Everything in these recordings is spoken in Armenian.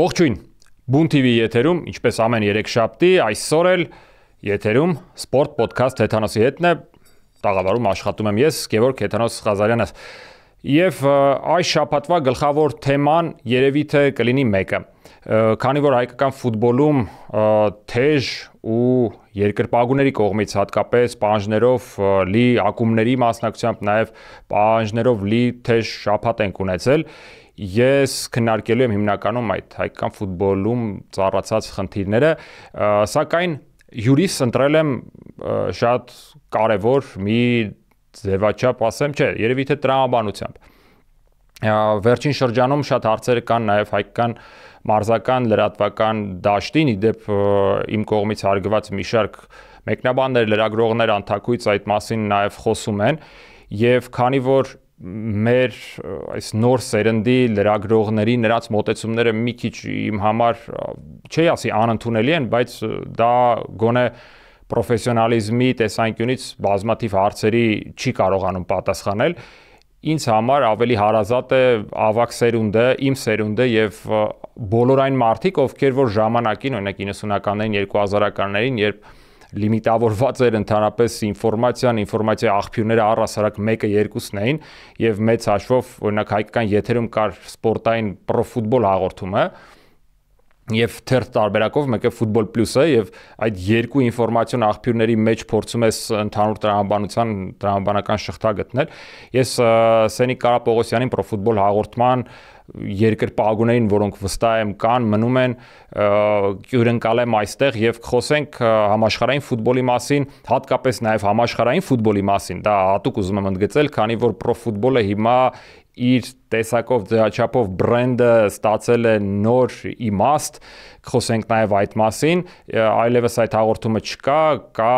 Ողջույն։ Բուն TV եթերում, ինչպես ամեն 3 շաբթի, այսօր էլ եթերում Sport Podcast Հեթանոսի հետն է։ Տաղավարում աշխատում եմ ես, Գևորգ Հեթանոս Ղազարյանը։ Եվ այս շաբաթվա գլխավոր թեման երևի թե կլինի մեկը։ Քանի որ հայկական ֆուտբոլում թեժ ու երկրպագուների կողմից հատկապես պահանջներով լի ակումբների մասնակցությամբ նաև պահանջներով լի թեժ շաբաթ են ունեցել Ես քննարկելու եմ հիմնականում այդ հայկական ֆուտբոլում ծառացած խնդիրները, սակայն հյուրիս ընտրել եմ շատ կարևոր մի ձևաչափ, ասեմ, չէ, երևի թե տրամաբանությամբ։ Վերջին շրջանում շատ հարցեր կան նաև հայկական մարզական լրատվական դաշտին, իդեպ իմ կողմից հարգված մի շարք մեկնաբաններ, լրագրողներ անթակույց այդ մասին նաև խոսում են։ Եվ քանի որ մեր այս նոր սերնդի լրագրողների նրանց մտածումները մի քիչ իմ համար չի ասի անընդունելի են, բայց դա գոնե պրոֆեսիոնալիզմի տեսանկյունից բազմաթիվ հարցերի չի կարողանում պատասխանել ինձ համար ավելի հարազատ է ավակ սերունդը, իմ սերունդը եւ բոլոր այն մարդիկ, ովքեր որ ժամանակին, օրինակ 90-ականներին, 2000-ականներին, երբ լիմիտավորված էր ընդհանրապես ինֆորմացիան, ինֆորմացիայի աղբյուրները առհասարակ 1-ը 2-ն էին եւ մեծ հաշվով օրինակ հայկական եթերում կար սպորտային պրոֆուտբոլ հաղորդումը, եւ թերթ տարբերակով մեկը ֆուտբոլ պլյուս է եւ այդ երկու ինֆորմացիոն աղբյուրների մեջ փորձում ես ընդհանուր տրամաբանության տրամաբանական շղթա գտնել ես Սենիկ Կարապողոսյանին պրոֆուտբոլ հաղորդման երկրպագուններին, որոնք վստահ եմ կան, մնում են հյուրընկալեմ այստեղ եւ խոսենք համաշխարհային ֆուտբոլի մասին, հատկապես նաեւ համաշխարհային ֆուտբոլի մասին։ Դա հատուկ ուզում եմ ընդգծել, քանի որ պրոֆուտբոլը հիմա իր տեսակով ձեաչափով բրենդը ստացել է նոր իմաստ, խոսենք նաև այդ մասին, այլևս այդ հաղորդումը չկա, կա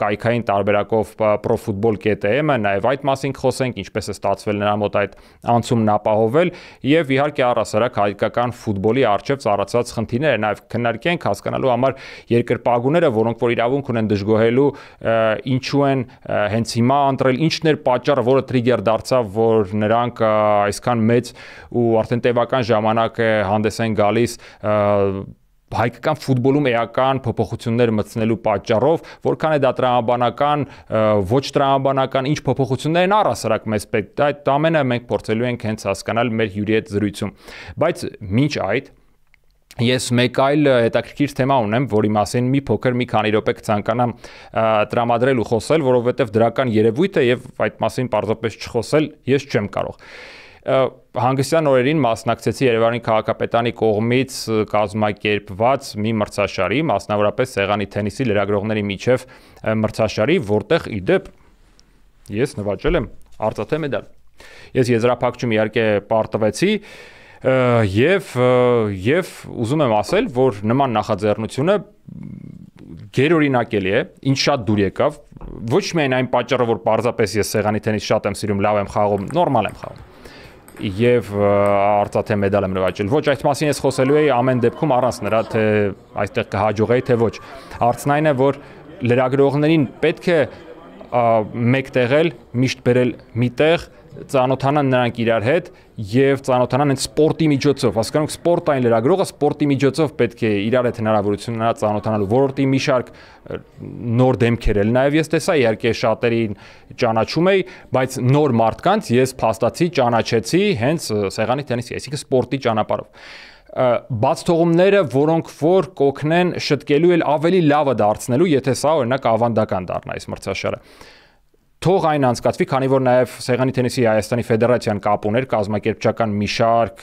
կայքային տարբերակով profutbol.am-ը, նաև այդ մասին կխոսենք, ինչպես է ստացվել նրա մոտ այդ անցումն ապահովել եւ իհարկե առասարակ հայկական ֆուտբոլի արժեվ ծառացած խնդիրները նաև քննարկենք հասկանալու համար երկրպագուները, որոնք որ իրավունք ունեն դժգոհելու ինչու են հենց հիմա ընտրել, ինչն էր պատճառը, որը տրիգեր դարձավ, որ նրանք այսքան մեծ ու արդեն տևական ժամանակ է հանդես են գալիս հայկական ֆուտբոլում էական փոփոխություններ մտցնելու պատճառով, որքան է դա տրամաբանական, ոչ տրամաբանական, ինչ փոփոխություններ են առասարակ մեզ պետք։ Այդ ամենը մենք փորձելու ենք հենց հասկանալ մեր հյուրի հետ զրույցում։ Բայց մինչ այդ Ես մեկ այլ հետաքրքիր թեմա ունեմ, որի մասին մի փոքր մի քանի րոպե կցանկանամ տրամադրել ու խոսել, որովհետև դրական երևույթ է եւ այդ մասին պարզապես չխոսել ես չեմ կարող հանգստյան օրերին մասնակցեցի Երևանի քաղաքապետանի կողմից կազմակերպված մի մրցաշարի, մասնավորապես սեղանի թենիսի լրագրողների միջև մրցաշարի, որտեղ իդեպ ես նվաճել եմ արծաթե մեդալ։ Ես եզրափակչում իհարկե պարտվեցի եւ եւ ուզում եմ ասել, որ նման նախաձեռնությունը գերօրինակելի է, ինչ շատ դուր եկավ, ոչ միայն այն պատճառով, որ պարզապես ես սեղանի թենիս շատ եմ սիրում, լավ եմ խաղում, նորմալ եմ խաղում, եւ արծաթե մեդալ եմ նվաճել։ Ոչ, այդ մասին ես խոսելու էի ամեն դեպքում առանց նրա թե այստեղ կհաջողեի թե ոչ։ Հարցն այն է, որ լրագրողներին պետք է մեկտեղել, միշտ բերել միտեղ, մի ծանոթանան նրանք իրար հետ եւ ծանոթանան այն սպորտի միջոցով, հասկանուք սպորտային լրագրողը սպորտի միջոցով պետք է իրար հետ հնարավորություն ունենա ծանոթանալու ոլորտի մի շարք նոր դեմքեր էլ նաեւ ես տեսա, իհարկե շատերին ճանաչում էի, բայց նոր մարդկանց ես փաստացի ճանաչեցի հենց սեղանի տենիսի, այսինքն սպորտի ճանապարհով բաց թողումները, որոնք որ կօգնեն շտկելու էլ ավելի լավը դարձնելու, եթե սա օրինակ ավանդական դառնա այս մրցաշարը։ դա թող այն անցկացվի, քանի որ նաև Սեղանի թենիսի Հայաստանի ֆեդերացիան կապ ուներ կազմակերպչական մի շարք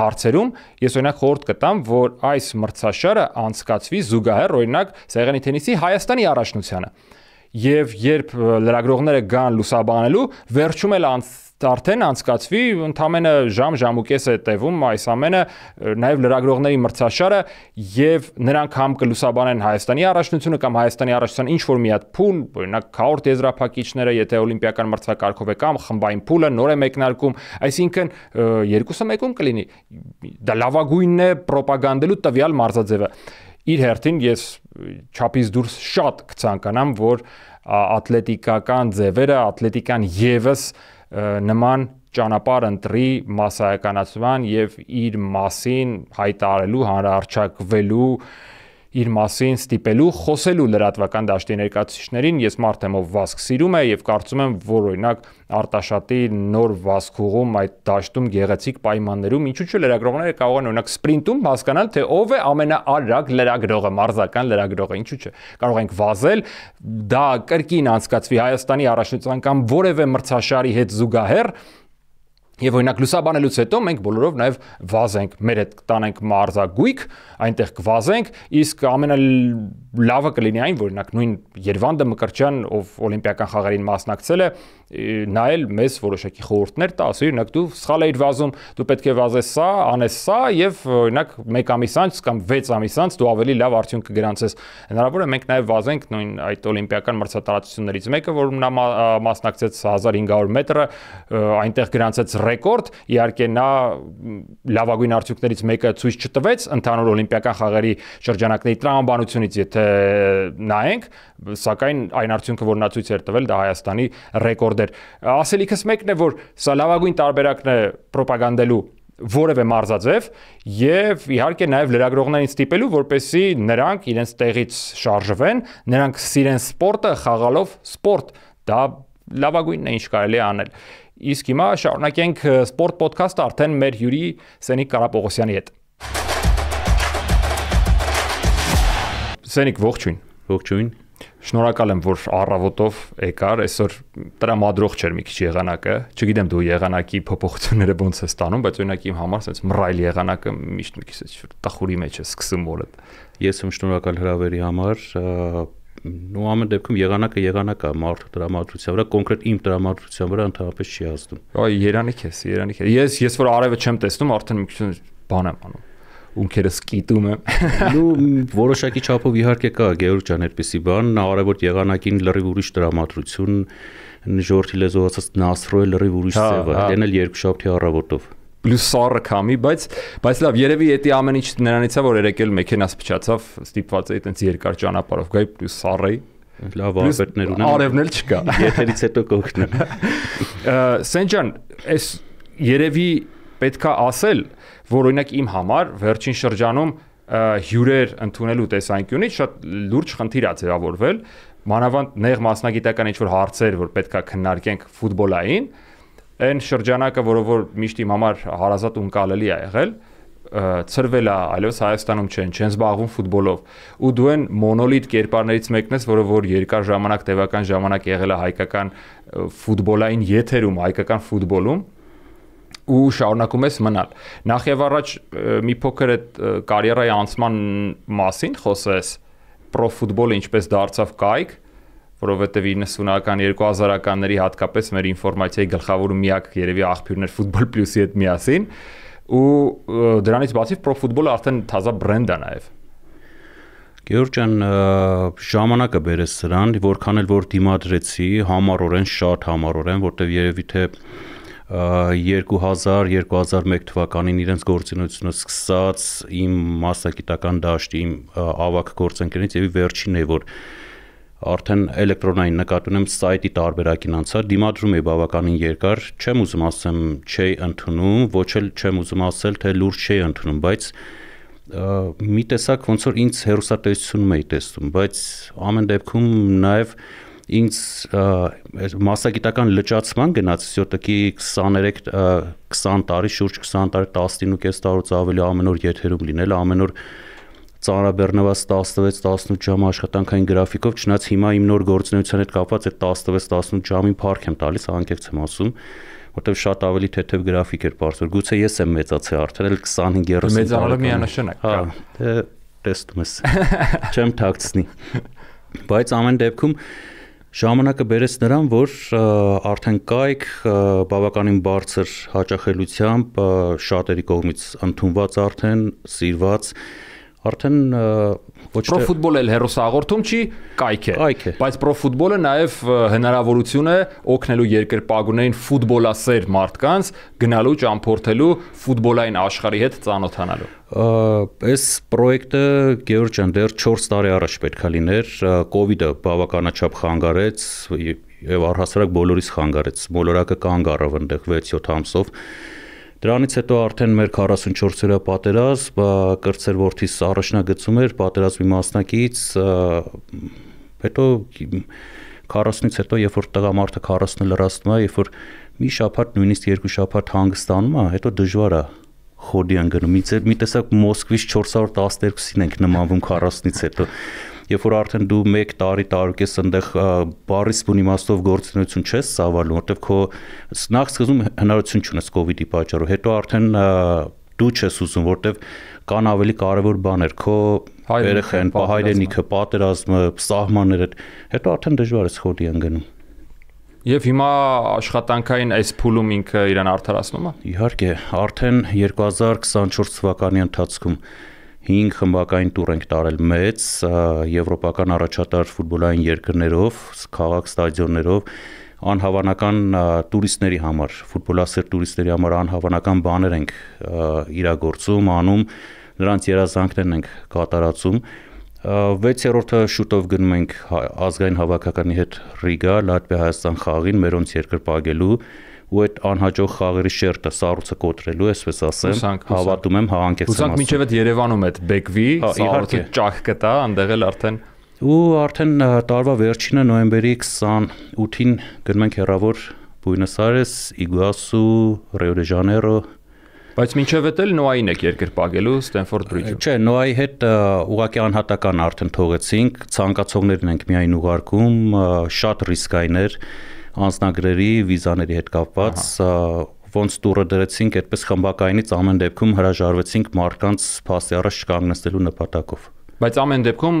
հարցերում, ես օրինակ խորհուրդ կտամ, որ այս մրցաշարը անցկացվի զուգահեռ օրինակ Սեղանի թենիսի Հայաստանի առաջնությանը։ Եվ երբ լրագրողները գան լուսաբանելու, վերջում էլ անց արդեն անցկացվի ընդամենը ժամ-ժամուկես է տևում այս ամենը նաև լրագրողների մրցաշարը եւ նրանք համ կլուսաբանեն Հայաստանի առաջնությունը կամ Հայաստանի առաջնության ինչ որ մի հատ փուլ օրինակ քաորտ եզրափակիչները եթե օլիմպիական մրցակարգով է կամ խմբային փուլը նոր է մեկնարկում այսինքն երկուսը մեկում կլինի դա լավագույնն է ռոպագանդելու տվյալ մարզաձևը իր հերթին ես չափից դուրս շատ կցանկանամ որ ատլետիկական ձևերը ատլետիկան եւս և նման ճանապարհ ընտրի massայականացման եւ իր մասին հայտարարելու, հանրահարչակվելու իր մասին ստիպելու խոսելու լրատվական դաշտի ներկայացուցիչներին ես Մարտեմով Վասկ սիրում եմ եւ կարծում եմ որ օրինակ Արտաշատի նոր Վասկուղում այդ դաշտում գեղեցիկ պայմաններում ինչու՞ չէ լրագրողները կարող են օրինակ սպրինտում հասկանալ թե ով է ամենաարագ լրագրողը, մարզական լրագրողը, ինչու՞ չէ։ Կարող ենք վազել դա կրկին անցկացվի Հայաստանի առաջնության կամ որևէ մրցաշարի հետ զուգահեռ Եվ օրինակ լուսաբանելուց հետո մենք բոլորով նաև վազենք, մեր հետ տանենք մարզագույք, այնտեղ կվազենք, իսկ ամենալավը կլինի այն, որ օրինակ նույն Երևանը Մկրտչյան, ով օլիմպիական խաղերին մասնակցել է, նայել մեզ որոշակի խորհուրդներ տա, ասի օրինակ դու սխալ էիր վազում, դու պետք է վազես սա, անես սա եւ օրինակ 1 ամիս անց կամ 6 ամիս անց դու ավելի լավ արդյունք կգրանցես։ Հնարավոր է մենք նաեւ վազենք նույն այդ օլիմպիական մրցատարություններից մեկը, որում նա մասնակցեց 1500 մետրը, այնտեղ գրանցեց ռեկորդ, իհարկե նա լավագույն արդյունքներից մեկը ցույց չտվեց ընդհանուր օլիմպիական խաղերի շրջանակների տրամաբանությունից, եթե նայենք, սակայն այն արդյունքը, որ նա ցույց էր տվել, դա Հայաստանի ռեկորդ ռեկորդեր։ Ասելիքս մեկն է, որ սա լավագույն տարբերակն է ռոպագանդելու որևէ մարզաձև եւ իհարկե նաեւ լրագրողներին ստիպելու, որպեսզի նրանք իրենց տեղից շարժվեն, նրանք սիրեն սպորտը, խաղալով սպորտ։ Դա լավագույնն է, ինչ կարելի է անել։ Իսկ հիմա շարունակենք սպորտ ոդքասթը արդեն մեր հյուրի Սենիկ Կարապողոսյանի հետ։ Սենիկ ողջույն։ Ողջույն։ Շնորհակալ եմ, որ առավոտով եկար։ Այսօր տրամադրող չէր մի քիչ եղանակը։ Չգիտեմ դու եղանակի փոփոխությունները ոնց է ստանում, բայց օրինակ իմ համար ասած մռայլ եղանակը միշտ մի քիչ այսօր տխուրի մեջ է սկսում օրը։ Ես եմ շնորհակալ հրավերի համար։ Նու ամեն դեպքում եղանակը եղանակ է մարդու դրամատուրգության վրա, կոնկրետ իմ դրամատուրգության վրա ընդհանրապես չի ազդում։ Այո, երանիք է, երանիք է։ Ես ես որ արևը չեմ տեսնում, արդեն մի քիչ բան եմ անում ունքերս կիտում եմ։ Դու որոշակի չափով իհարկե կա Գեորգ ջան այդպեսի բան, արևոտ եղանակին լրիվ ուրիշ դրամատրություն, ժորթի լեզով ասած նասրոյ լրիվ ուրիշ ծև հա, է, դեն հա։ էլ երկուշաբթի առավոտով պլյուս սառը կամի, բայց բայց լավ, երևի էտի ամեն ինչ նրանից է որ երեկել մեքենաս փչացավ, ստիպված էի այտենց երկար ճանապարհով գայ պլյուս սառեի, լավ արվեստներ ունեմ։ Արևն էլ չկա։ Եթերից հետո կօգնեմ։ Սենջան, այս երևի պետքա ասել, որ օրինակ իմ համար վերջին շրջանում հյուրեր ընդունելու տեսանկյունից շատ լուրջ խնդիր է ձևավորվել մանավանդ նեղ մասնագիտական ինչ որ հարցեր որ պետքա քննարկենք ֆուտբոլային այն շրջանակը որով որ միշտ իմ համար հարազատ ունկալելի է եղել ծրվել է այլոց Հայաստանում չեն չեն զբաղվում ֆուտբոլով ու դու են մոնոլիթ կերպարներից մեկն ես որը որ երկար ժամանակ տևական ժամանակ եղել է հայկական ֆուտբոլային եթերում հայկական ֆուտբոլում ու շարունակում ես մնալ։ Նախ եւ առաջ մի փոքր այդ կարիերայի անցման մասին խոսես պրո ֆուտբոլը ինչպես դարձավ կայք, որովհետև 90-ական 2000-ականների հատկապես մեր ինֆորմացիայի գլխավոր միակ երևի աղբյուրներ ֆուտբոլ պլյուսի հետ միասին ու դրանից բացի պրո ֆուտբոլը արդեն թազա բրենդ է նաև։ Գեորգ ջան, ժամանակը բերես սրան, որքան էլ որ դիմադրեցի, համառորեն շատ համառորեն, որտեվ երևի թե դե 2000-2001 թվականին իրենց գործունեությունը սկսած իմ մասնագիտական դաշտի իմ ավակ գործընկերից եւ վերջինն է որ արդեն էլեկտրոնային նկատի ունեմ սայթի տարբերակին անցա, դիմադրում է բավականին երկար, չեմ ուզում ասեմ չի ընդունում, ոչ էլ չեմ ուզում ասել թե լուրջ չի ընդունում, բայց մի տեսակ ոնց որ ինձ հերոստատեսությունում էի տեսնում, բայց ամեն դեպքում նաև և, ինձ մասսագիտական լճացման գնաց, սյոտկի 23 20 տարի, շուրջ 20 տարի, 19.5 տարուց ավելի ամեն օր եթերում լինել, ամեն օր ծանրաբեռնված 16-18 ժամ աշխատանքային գրաֆիկով, չնայած հիմա իմ նոր գործունեության հետ կապված այդ 16-18 ժամին փառք եմ տալիս, անկեղծ եմ ասում, որտեվ շատ ավելի թեթև գրաֆիկ էր բարձր։ Գուցե ես եմ մեծացել արդեն, էլ 25-30 մեծանալը միանշանակ։ Հա, հա։ դե տեսնում ես։ Չեմ թաքցնի։ Բայց ամեն դեպքում Ժամանակը բերեց նրան, որ արդեն կայք բավականին բարձր հաճախելությամբ շատերի կողմից ընդունված արդեն սիրված արդեն ոչ թե պրոֆուտբոլը հերոսաղորդում չի, կայք է։ Բայց պրոֆուտբոլը նաև հնարավորություն է օգնելու երկրպագունային ֆուտբոլասեր մարդկանց գնալու ճամփորդելու ֆուտբոլային աշխարհի հետ ծանոթանալու։ Այս պրոյեկտը Գեորգ ջան դեռ 4 տարի առաջ պետքա լիներ, կոവിഡ്ը բավականաչափ խանգարեց եւ առհասարակ բոլորիս խանգարեց։ Մոլորակը կանգ առավ այնտեղ 6-7 ամսով Դրանից հետո արդեն մեր 44-րդ պատերազմ կրծեր ворթիս առաջնագծում էր պատերազմի մասնակից հետո 40-ից հետո երբ որ տղամարդը 40-ը լրացնում է, երբ որ մի շաբաթ նույնիսկ երկու շաբաթ հանգստանում է, հետո դժվար է խոդի անգնում։ Մի տեսակ Մոսկվից 412-ին ենք նմանվում 40-ից հետո երբ որ արդեն դու 1 տարի տարուկես այնտեղ բարիս բուն իմաստով գործունեություն չես ծավալում, որտեվ քո նախ սկզբում հնարավորություն չունես կ ូវ իդի պատճառով, հետո արդեն դու չես ուզում, որտեվ կան ավելի կարևոր բաներ, քո երեխան, հայրենիքը, պատերազմը, սահմանները, հետո արդեն դժվար ես խոդի ընկնում։ Եվ հիմա աշխատանքային այս փուլում ինքը իրան արդարացնում է։ Իհարկե, արդեն 2024 թվականի ընթացքում 5 խմբակային տուր ենք տարել մեծ եվրոպական առաջատար ֆուտբոլային երկրներով, քաղաք ստադիոններով անհավանական տուրիստների համար, ֆուտբոլասեր տուրիստերի համար անհավանական բաներ ենք իրագործում, անում, նրանց երազանքներն ենք կատարածում։ 6-րդը շուտով գնում ենք ազգային հավաքականի հետ Ռիգա, Լատվիա, Հայաստան խաղին, մերոնց երկրպագելու ու այդ անհաջող խաղերի շերտը սառուցը կոտրելու է, ասես ասեմ, հավատում եմ հաղանքեցեմ։ Հուսանք միջև այդ Երևանում այդ բեկվի, հա, սառուցը ճախ կտա, այնտեղ էլ արդեն ու արդեն տարվա վերջինը նոյեմբերի 28-ին գնում ենք հեռավոր Բույնոս Այրես, Իգուասու, Ռեո դե Ժանեյրո, Բայց մինչև էդ էլ Նոային եք երկրպագելու Ստենֆորդ Բրիջը։ Չէ, Նոայի հետ ուղակի անհատական արդեն թողեցինք, ցանկացողներն ենք միայն ուղարկում, շատ ռիսկային էր անձնագրերի, վիզաների հետ կապված, ոնց տուրը դրեցինք, այդպես խմբակայինից ամեն դեպքում հրաժարվեցինք մարդկանց փաստի առաջ չկանգնեցնելու նպատակով։ Բայց ամեն դեպքում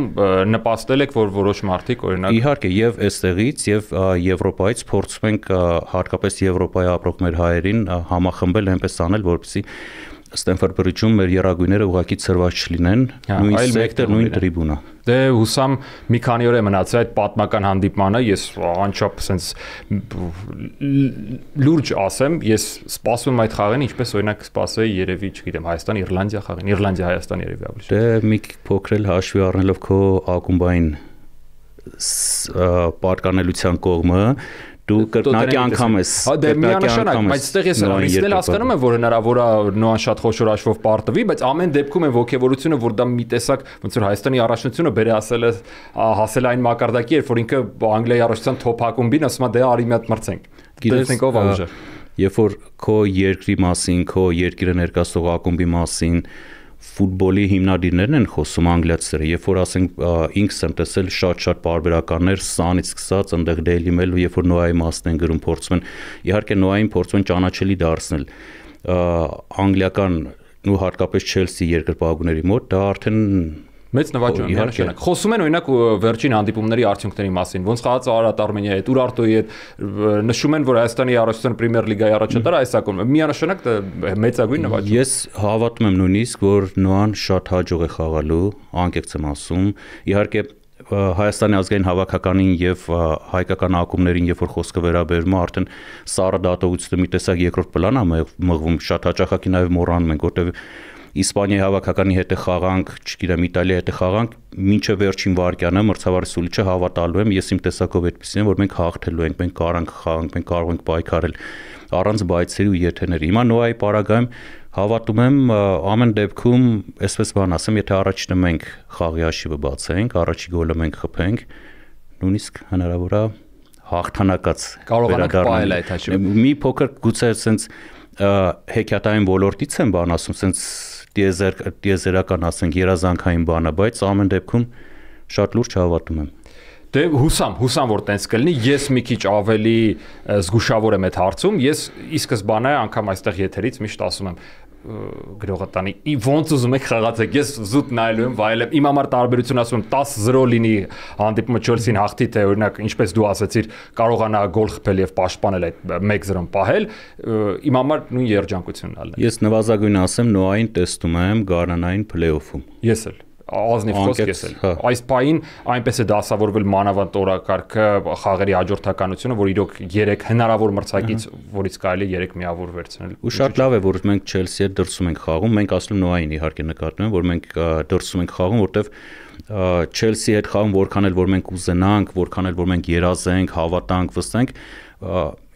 նպաստել եք, որ որոշ մարդիկ օրինակ Իհարկե, եւ այստեղից եւ Եվրոպայից փորձում ենք հատկապես Եվրոպայի ապրող մեր հայերին համախմբել այնպես անել, որպեսզի Ստենֆորդ բրիջում մեր երագույները ուղակի ծրված չլինեն, հա, նույն սեկտոր, նույն տրիբունա։ Դե հուսամ մի քանի օր է մնացել այդ պատմական հանդիպմանը, ես անչափ սենց լուրջ ասեմ, ես սպասում այդ խաղին, ինչպես օրինակ սպասեի երևի, չգիտեմ, Հայաստան-Իռլանդիա խաղին, Իռլանդիա-Հայաստան երևի ավելի շատ։ Դե մի փոքրել հաշվի առնելով քո ակումբային պատկանելության կողմը դու կրկնակի անգամ ես։ հա, Դե միանշանակ, բայց այստեղ ես նույնիսկ էլ հասկանում եմ, որ հնարավոր է նոան շատ խոշոր հաշվով պարտվի, բայց ամեն դեպքում է ողջևորությունը, որ դա մի տեսակ ոնց որ Հայաստանի առաջնությունը բերե ասել է հասել այն մակարդակի, երբ որ ինքը Անգլիայի առաջնության թոփ ակումբին ասում է դե արի մի հատ մրցենք։ Գիտենք ով է ուժը։ Երբ որ քո երկրի մասին, քո երկիրը ներկայացող ակումբի մասին, ֆուտբոլի հիմնադիրներն են խոսում անգլիացիները, երբ որ ասենք ինքս եմ տեսել շատ-շատ բարբերականներ սանից սկսած այնտեղ Daily Mail-ը, երբ որ Նոայի մասն են գրում, փորձում են իհարկե Նոային փորձում են ճանաչելի դարձնել անգլիական ու հատկապես Չելսի երկրպագուների մոտ դա արդեն Մեծ նվաճում միանշանակ։ Խոսում են օրինակ վերջին հանդիպումների արդյունքների մասին, ոնց խաղաց Արարատ Արմենիայի հետ, Ուրարտոյի հետ, նշում են, որ Հայաստանի առաջնության Պրեմիեր լիգայի առաջատարը այս ակում միանշանակ մեծագույն նվաճում։ Ես հավատում եմ նույնիսկ, որ Նոան շատ հաջող է խաղալու, անկեղծ եմ ասում։ Իհարկե Հայաստանի ազգային հավաքականին եւ հայկական ակումբներին, երբ որ խոսքը վերաբերում է, արդեն սառը դատողությունը մի տեսակ երկրորդ պլան է մղվում շատ հաճախակի նաեւ մոռանում ենք, որտեղ Իսպանիայի հավաքականի հետ է խաղանք, չգիտեմ, Իտալիայի հետ է խաղանք, ինչը վերջին վարկյանը մրցավարի Սուլիչը հավատալու եմ, ես իմ տեսակով այդպեսին եմ, որ մենք հաղթելու ենք, մենք կարող ենք խաղանք, մենք կարող ենք պայքարել առանց բայցերի ու եթեների։ Հիմա Նոայի պարագայում հավատում եմ ամեն դեպքում այսպես բան ասեմ, եթե առաջինը մենք խաղի հաշիվը բացենք, առաջի գոլը մենք խփենք, նույնիսկ հնարավոր է հաղթանակած վերադառնալ այդ հաշիվը։ Մի փոքր գուցե sense հեքիաթային ոլորտից են բան ասում, sense դիեզերկ դիեզերական ասենք երազանքային բան է, բայց ամեն դեպքում շատ լուրջ հավատում եմ։ Դե հուսամ, հուսամ որ տենց կլինի։ Ես մի քիչ ավելի զգուշավոր եմ այդ հարցում։ Ես ի սկզբանե անգամ այստեղ եթերից միշտ ասում եմ, գրողը տանի։ Ոնց ուզում եք խաղացեք։ Ես զուտ նայելու եմ, վայելեմ։ Իմ համար տարբերություն ասում 10-0 լինի հանդիպումը Chelsea-ին հաղթի, թե օրինակ ինչպես դու ասացիր, կարողանա գոլ խփել եւ պաշտպանել այդ 1-0-ն պահել, իմ համար նույն երջանկությունն ալն է։ Ես նվազագույն ասեմ Նոային տեստում եմ Գարանային փլեյոֆում։ Ես էլ ազնիվ խոսք եսել։ հա։ Այս պահին այնպես է դասավորվել մանավանդ օրակարգը խաղերի հաջորդականությունը, որ իրոք 3 հնարավոր մրցակից, որից կարելի է 3 միավոր վերցնել։ Ու շատ լավ է, որ մենք Չելսի հետ դրսում ենք խաղում, մենք ասում նոային իհարկե նկատում եմ, որ մենք դրսում ենք խաղում, որտեվ Չելսի հետ խաղում որքան էլ որ մենք ուզենանք, որքան էլ որ մենք երազենք, հավատանք, վստահենք,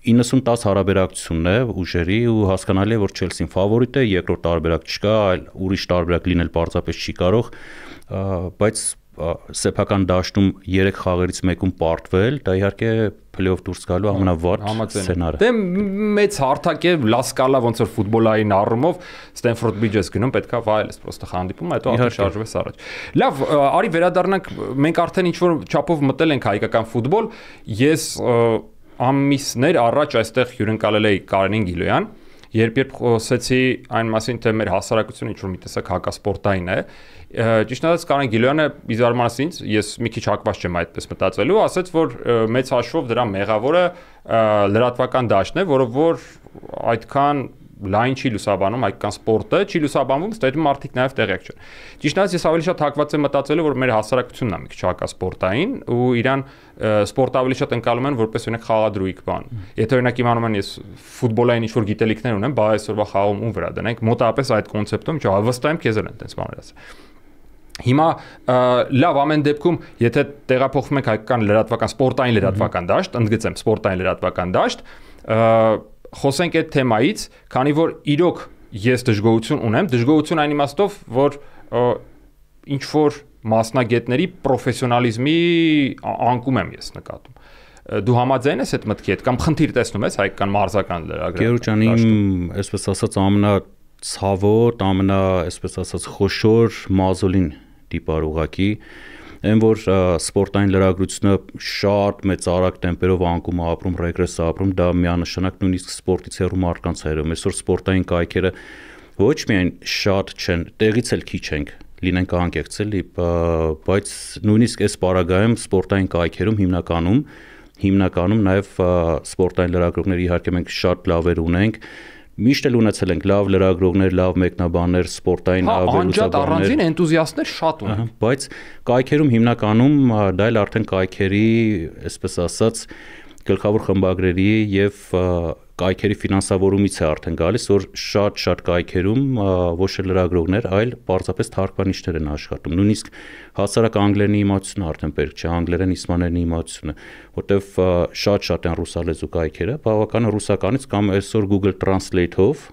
90-10 հարաբերակցությունն է ուժերի ու հասկանալի է որ Չելսին ֆավորիտ է, երկրորդ տարբերակ չկա, այլ ուրիշ տարբերակ լինել պարզապես չի կարող, բայց սեփական դաշտում 3 խաղերից մեկում պարտվել, դա իհարկե փլեյոֆ դուրս գալու ամենավատ սցենարը։ Դե մեծ հարթակ է լասկալա ոնց որ ֆուտբոլային առումով Ստենֆորդ Բիջես գնում, պետքա վայելես պրոստը հանդիպում, հետո արդեն շարժվես առաջ։ Լավ, արի վերադառնանք, մենք արդեն ինչ որ չափով մտել ենք հայկական ֆուտբոլ։ Ես և, ամիսներ առաջ այստեղ հյուրընկալել էի Կարենին Գիլոյան, երբ երբ խոսեցի այն մասին, թե մեր հասարակությունը ինչ որ մի տեսակ հակասպորտային է, ճիշտ ասած Կարեն Գիլոյանը իզարմանս ինձ, ես մի քիչ հակված չեմ այդպես մտածելու, ասաց, որ մեծ հաշվով դրա մեղավորը լրատվական դաշտն է, որով որ այդքան լայն չի լուսաբանում, հայկական սպորտը չի լուսաբանվում, ստեյդ մարդիկ նաև տեղյակ չեն։ Ճիշտ ասած, ես ավելի շատ հակված եմ մտածելու, որ մեր հասարակությունն է մի քիչ հակասպորտային ու իրան սպորտը ավելի շատ ընկալում են որպես օրինակ խաղադրույք բան։ Եթե օրինակ իմանում են ես ֆուտբոլային ինչ որ գիտելիքներ ունեմ, բա այսօրվա խաղում ու վրա դնենք, մոտավորապես այդ կոնցեպտում չէ, հավստայեմ քեզ էլ են տենց բաներ ասել։ Հիմա լավ ամեն դեպքում, եթե տեղափոխվում ենք հայկական լրատվական սպորտային լրատվական դաշտ, ընդգծեմ սպորտային լրատվական դաշտ, խոսենք այդ թեմայից, քանի որ իրոք ես դժգոհություն ունեմ, դժգոհություն այն իմաստով, որ ինչ որ մասնագետների պրոֆեսիոնալիզմի անկում եմ ես նկատում դու համաձայն ես այդ մտքի հետ կամ խնդիր տեսնում ես հայկական մարզական լրագրողի Գերուջան իմ այսպես ասած ամնա ցավոտ ամնա այսպես ասած խոշոր մազոլին դիպար ուղակի այն որ սպորտային լրագրությունը շատ մեծ արագ տեմպերով անկում է ապրում, ռեգրես է ապրում, դա միանշանակ նույնիսկ սպորտից հեռու մարդկանց հայրում։ Այսօր սպորտային կայքերը ոչ միայն շատ չեն, տեղից էլ քիչ ենք լինենք անկեղծ էլի, բայց նույնիսկ այս պարագայում սպորտային կայքերում հիմնականում հիմնականում նաև սպորտային լրագրողների իհարկե մենք շատ լավեր ունենք, միշտ էլ ունեցել ենք լավ լրագրողներ, լավ մեկնաբաններ, սպորտային հա, ավելուցաբաններ։ Անջատ առանձին էնտուզիաստներ շատ ունեն, բայց կայքերում հիմնականում դա էլ արդեն կայքերի, այսպես ասած, գլխավոր խմբագրերի եւ կայքերի ֆինանսավորումից է արդեն գալիս, որ շատ-շատ կայքերում ոչ էլ լրագրողներ, այլ պարզապես թարգմանիչներ են աշխատում։ Նույնիսկ հասարակ անգլերենի իմացությունը արդեն պետք չէ, անգլերեն, իսպաներենի իմացությունը, որտեվ շատ-շատ են ռուսալեզու կայքերը, բավականին ռուսականից կամ այսօր Google Translate-ով,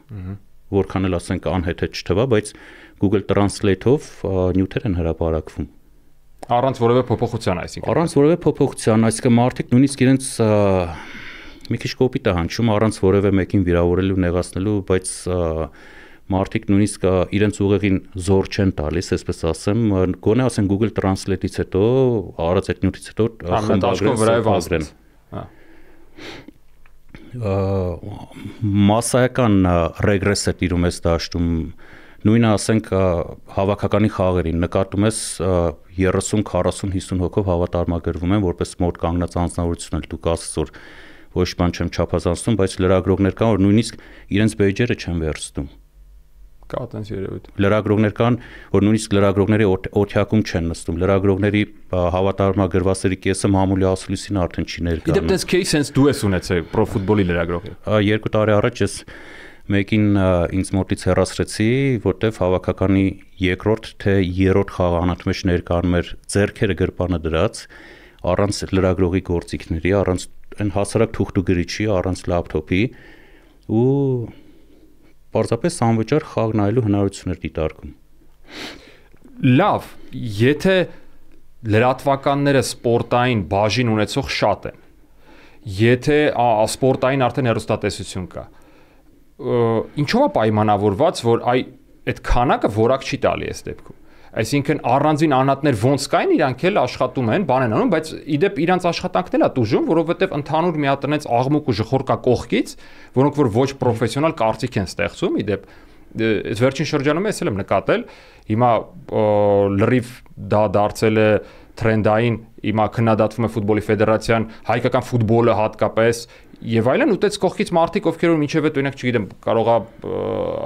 որքան էլ ասենք անհեթեթ չթվա, բայց Google Translate-ով նյութեր են հրապարակվում առանց որևէ փոփոխության, այսինքն առանց որևէ փոփոխության, այսինքն մարդիկ նույնիսկ իրենց մի քիչ կոպիտ է հնչում առանց որևէ մեկին վիրավորելու, նեղացնելու, բայց մարդիկ նույնիսկ իրենց ուղեղին զոր չեն տալիս, այսպես ասեմ, գոնե ասեն Google Translate-ից հետո, առած այդ նյութից հետո խնդրեն վրայով ազգեն։ Հա մասսայական ռեգրես է տիրում այս դաշտում նույնը ասենք հավաքականի խաղերին նկատում ես 30 40 50 հոգով հավատարմագրվում են որպես մոտ կանգնած անձնավորություն էլ դու ասես որ ոչ բան չեմ չափազանցնում, բայց լրագրողներ կան, որ նույնիսկ իրենց բեյջերը չեն վերցնում։ Կա այդպես երևույթ։ Լրագրողներ կան, որ նույնիսկ լրագրողների օթյակում չեն նստում։ Լրագրողների հավատարմագրվածների կեսը մամուլի ասուլիսին արդեն չի ներկա։ Դիտեմ, դες case sense դու ես ունեցել պրո ֆուտբոլի լրագրողի։ Երկու տարի առաջ ես մեկին ինձ մոտից հեռացրեցի, որտեվ հավաքականի երկրորդ թե երրորդ խաղանաթ մեջ ներկանում էր зерքերը գրպանը դրած, առանց լրագրողի գործիքների, առանց այն հասարակ թուղթուգրիչի առանց լապտոպի ու պարզապես անվճար խաղ նայելու հնարավորություններ դիտարկում։ Լավ, եթե լրատվականները սպորտային բաժին ունեցող շատ են։ Եթե սպորտային արդեն հերոստատեսություն կա։ Ինչո՞վ է պայմանավորված, որ այ այդ քանակը որակ չի տալի այս դեպքում։ Այսինքն առանձին անհատներ ոնց կային, իրանք էլ աշխատում են, բան են անում, բայց իդեպ իրանք աշխատանքն էլ է դուժում, որովհետև ընդհանուր միատնից աղմուկ ու ժխորկա կողքից, որոնք որ ոչ պրոֆեսիոնալ կարծիք են ստեղծում, իդեպ այս վերջին շրջանում էս էլ եմ նկատել, հիմա լրիվ դա դարձել է տրենդային, հիմա քննադատվում է ֆուտբոլի ֆեդերացիան, հայկական ֆուտբոլը հատկապես եւ այլն ուտեց կողքից մարդիկ ովքեր որ միջև այդ օրինակ չգիտեմ կարողա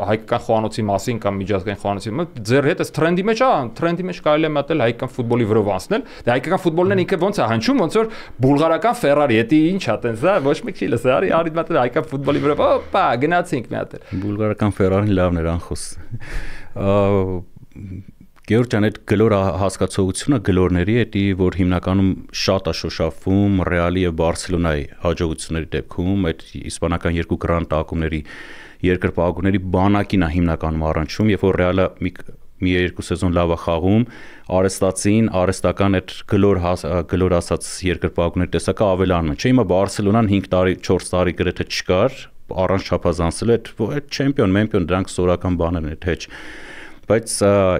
հայկական խոհանոցի մասին կամ միջազգային խոհանոցի մասին ձեր հետ էս տրենդի մեջ է տրենդի մեջ կարելի է մտել հայկական ֆուտբոլի վրով անցնել դա դե հայկական ֆուտբոլն ինքը ոնց է հնչում ոնց որ բուլղարական Ferrari էտի ինչ է տենց դա ոչ մի քիչ լսա արի արի մտել հայկական ֆուտբոլի վրով օպա գնացինք մի հատ բուլղարական Ferrari-ն լավն էր անխոս Գեորգ ջան, այդ գլորա հասկացողությունը գլորների է, որ հիմնականում շատ է շոշափվում Ռեալի եւ Բարսելոնայի հաջողությունների դեպքում, այդ իսպանական երկու գրան տակումների երկրպագուների բանակին է հիմնականում առնչվում, երբ որ Ռեալը մի մի երկու սեզոն լավ է խաղում, արեստացին, արեստական այդ գլոր գլոր ասած երկրպագուների տեսակը ավելանում է։ Չէ՞ հիմա Բարսելոնան 5 տարի, 4 տարի գրեթե չկար, առանց չափազանցել այդ այդ չեմպիոն, մեմպիոն դրանք սորական բաներն են, թե չէ բայց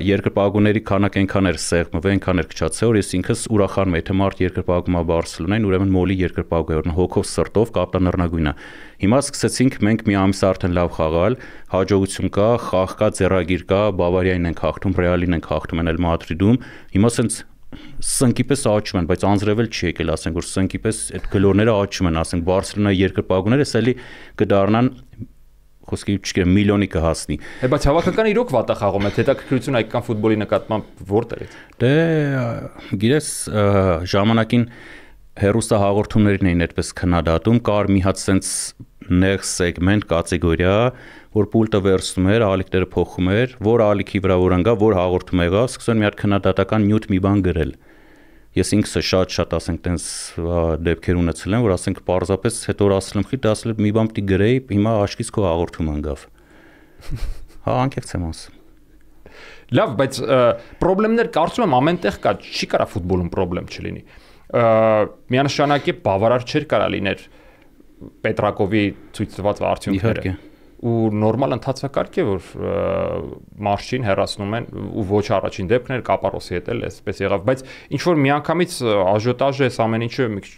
երկրպագուների քանակը այնքան էր սեղմվել, այնքան էր քչացել, որ ես ինքս ուրախանում եմ, եթե մարդ երկրպագումա Բարսելոնային, ուրեմն մոլի երկրպագու էր, հոգով սրտով կապտա նռնագույնը։ Հիմա սկսեցինք մենք մի ամիս արդեն լավ խաղալ, հաջողություն կա, խաղ կա, ձեռագիր կա, Բավարիային են հաղթում, Ռեալին են հաղթում, են էլ Մադրիդում։ Հիմա սենց սնկիպես աճում են, բայց անձրևել չի եկել, ասենք որ սնկիպես այդ գլորները աճում են, ասենք Բարսելոնայի երկրպագուները սելի կդառնան խոսքի չգիտեմ միլիոնի կհասնի։ Է բայց հավաքական իրոք վատախաղում է հետաքրքրություն հայկական ֆուտբոլի նկատմամբ որտեղ է։ Դե գիտես ժամանակին հերոստա հաղորդումներին էին այդպես քննադատում, կար մի հատ sense նեղ սեգմենտ կատեգորիա, որ պուլտը վերցնում էր, ալիքները փոխում էր, որ ալիքի վրա որ անգա, որ հաղորդում եղավ, սկսում մի հատ քննադատական նյութ մի բան գրել։ Ա ես ինքս շատ-շատ ասենք տենց դեպքեր ունեցել եմ, որ ասենք պարզապես հետո ասել եմ, խիտ ասել եմ մի բան պիտի գրեի, հիմա աչքից քո հաղորդում անցավ։ Հա, անկեղծ եմ ասում։ Լավ, բայց խնդիրներ կարծում եմ ամենտեղ կա, չի կարա ֆուտբոլում խնդրեմ չլինի։ Միանշանակ է բավարար չէր կարա լիներ Պետրակովի ցույց տված արդյունքները։ Իհարկե ու նորմալ ընթացակարգ է որ մարշին հեռացնում են ու ոչ առաջին դեպքներ կապարոսի հետ էլ էսպես եղավ բայց ինչ որ միանգամից աժոտաժը էս ամեն ինչը մի քիչ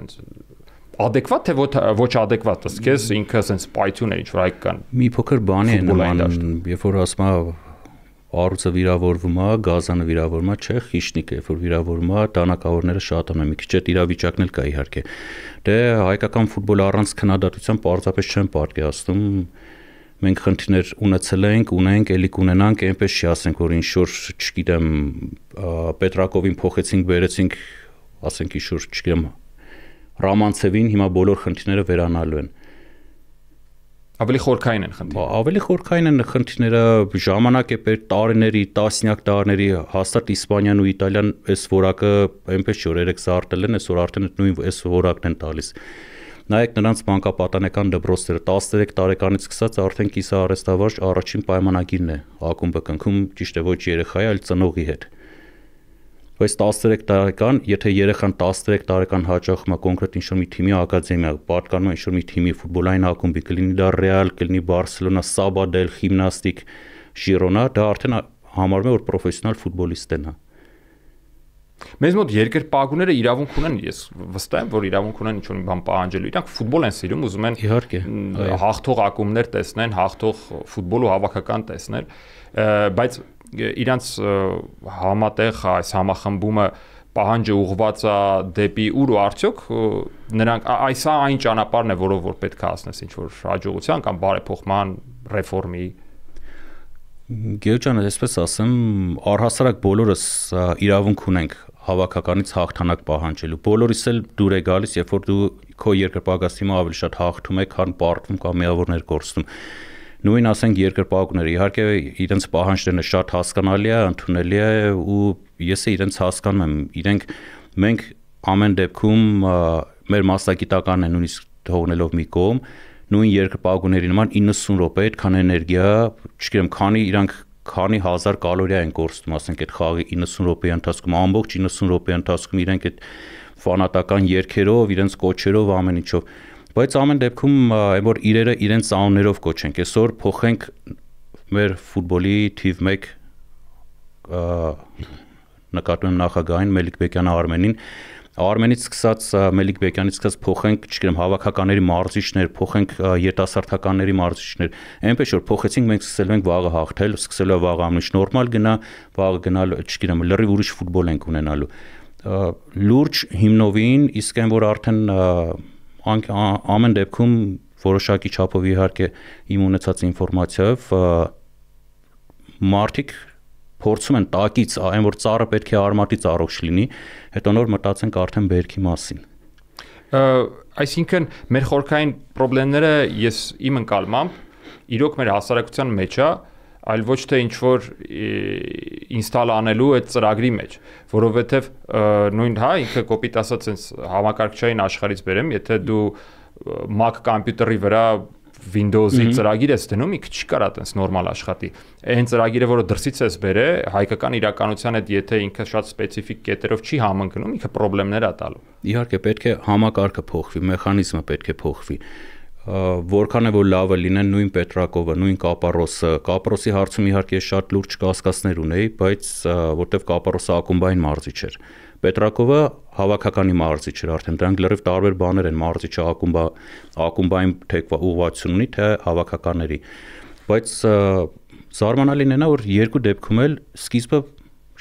սենց adekvat թե ոչ ոչ adekvat ըստ քեզ ինքը սենց պայթուն է ինչ որ հայկական մի փոքր բանի է նման երբ որ ասում Առուծը վիրավորվում է, գազանը վիրավորում է, չէ, խիշնիկ է, որ վիրավորում է, տանակավորները շատանում են, մի քիչ այդ իրավիճակն էլ կա իհարկե։ Դե հայկական ֆուտբոլը առանց քննադատության պարզապես չեմ պատկերացնում։ Մենք խնդիրներ ունեցել ենք, ունենք, ելի կունենանք, այնպես չի ասենք, որ ինչ որ, չգիտեմ, Պետրակովին փոխեցինք, վերեցինք, ասենք ինչ որ, չգիտեմ, Ռամանցևին, հիմա բոլոր խնդիրները վերանալու են։ Ա, Ավելի խորքային են խնդիրները։ Ավելի խորքային են խնդիրները ժամանակ է պետք տարիների, տասնյակ տարիների հաստատ Իսպանիան ու Իտալիան այս որակը այնպես չէ որ երեք զարտել են, այսօր արդեն նույն այս որակն են տալիս։ Նայեք նրանց բանկապատանեկան դպրոցները 13 տարեկանից սկսած արդեն կիսաարեստավարժ առաջին պայմանագիրն է ակումբը կնքում ճիշտ է ոչ երեխայի, այլ ծնողի հետ։ Ա բայց 13 տարեկան, եթե երեխան 13 տարեկան հաճախում է կոնկրետ ինչ-որ մի թիմի ակադեմիա, պատկանում է ինչ-որ մի թիմի ֆուտբոլային ակումբի, կլինի դա Ռեալ, կլինի Բարսելոնա, Սաբադել, Խիմնաստիկ, Ժիրոնա, դա արդեն համարվում է որ պրոֆեսիոնալ ֆուտբոլիստ են։ հա։ Մեզ մոտ երկրպագուները իրավունք ունեն, ես վստահ եմ, որ իրավունք ունեն ինչ-որ մի բան պահանջելու։ Իրանք ֆուտբոլ են սիրում, ուզում են իհարկե հաղթող ակումբներ տեսնեն, հաղթող ֆուտբոլ ու հավաքական տեսնել, բայց իրանց համատեղ այս համախմբումը պահանջը ուղված է դեպի ուր ու արդյոք նրանք այս է այն ճանապարհն է, որով որ պետք է հասնես ինչ որ հաջողության կամ բարեփոխման ռեֆորմի Գերջան, այսպես ասեմ, առհասարակ բոլորս իրավունք ունենք հավաքականից հաղթանակ պահանջելու։ Բոլորիս էլ դուր է գալիս, երբ որ դու քո երկրպագասիմը ավելի շատ հաղթում ես, քան պարտվում կամ միավորներ կորցնում նույն ասենք երկրպագուները իհարկե իրենց պահանջները շատ հասկանալի է, ընդունելի է ու ես իրենց հասկանում եմ, իրենք մենք ամեն դեպքում մեր մասսագիտականն է նույնիսկ թողնելով մի կողմ նույն երկրպագուների նման 90 րոպե այդքան էներգիա, չգիտեմ, քանի իրանք քանի հազար կալորիա են կորցնում, ասենք այդ խաղի 90 րոպեի ընթացքում, ամբողջ 90 րոպեի ընթացքում իրենք այդ ֆանատական երկերով, իրենց կոչերով, ամեն ինչով Բայց ամեն դեպքում այն որ իրերը իրենց անուններով կոչենք, այսօր փոխենք մեր ֆուտբոլի թիվ 1 նկատում եմ նախագահային Մելիք Բեկյանը Արմենին Արմենից սկսած Մելիք Բեկյանից սկսած փոխենք, չգիտեմ, հավաքականների մարզիչներ, փոխենք երիտասարդականների մարզիչներ։ Այնպես որ փոխեցինք, մենք սկսել ենք վաղը հաղթել, սկսել ենք վաղը ամնիշ նորմալ գնա, վաղը գնալ, չգիտեմ, լրիվ ուրիշ ֆուտբոլ ենք ունենալու լուրջ հիմնովին, իսկ այն որ արդեն ամեն դեպքում որոշակի չափով իհարկե իմ ունեցած ինֆորմացիայով մարդիկ փորձում են տակից այն որ ծառը պետք է արմատից առողջ լինի, հետո նոր մտածենք արդեն բերքի մասին։ Այսինքն մեր խորքային խնդիրները ես իմ ընկալմամբ իրոք մեր հասարակության մեջ է, մեջ այլ ոչ թե ինչ որ ինստալ անելու այդ ծրագրի մեջ, որովհետև նույն հա ինքը կոպիտ ասած այսպես համակարգչային աշխարից բերեմ, եթե դու Mac համակարգի վրա Windows-ի ծրագիր ես դնում, ինքը չի կարա այդպես նորմալ աշխատի։ Այն ծրագիրը, որը դրսից ես բերե, հայկական իրականության հետ եթե ինքը շատ սպეციფიկ կետերով չի համընկնում, ինքը խնդիրներ է տալու։ Իհարկե, պետք է համակարգը փոխվի, մեխանիզմը պետք է փոխվի որքան է որ լավը լինեն նույն Պետրակովը, նույն Կապարոսը։ Կապարոսի հարցում իհարկե շատ լուրջ կասկածներ ունեի, բայց որտեվ Կապարոսը ակումբային մարզիչ էր։ Պետրակովը հավաքականի մարզիչ էր, արդեն դրանք լրիվ տարբեր բաներ են, մարզիչը ակումբա ակումբային թե ուղղություն ունի, թե հավաքականների։ Բայց զարմանալին է նա, որ երկու դեպքում էլ սկիզբը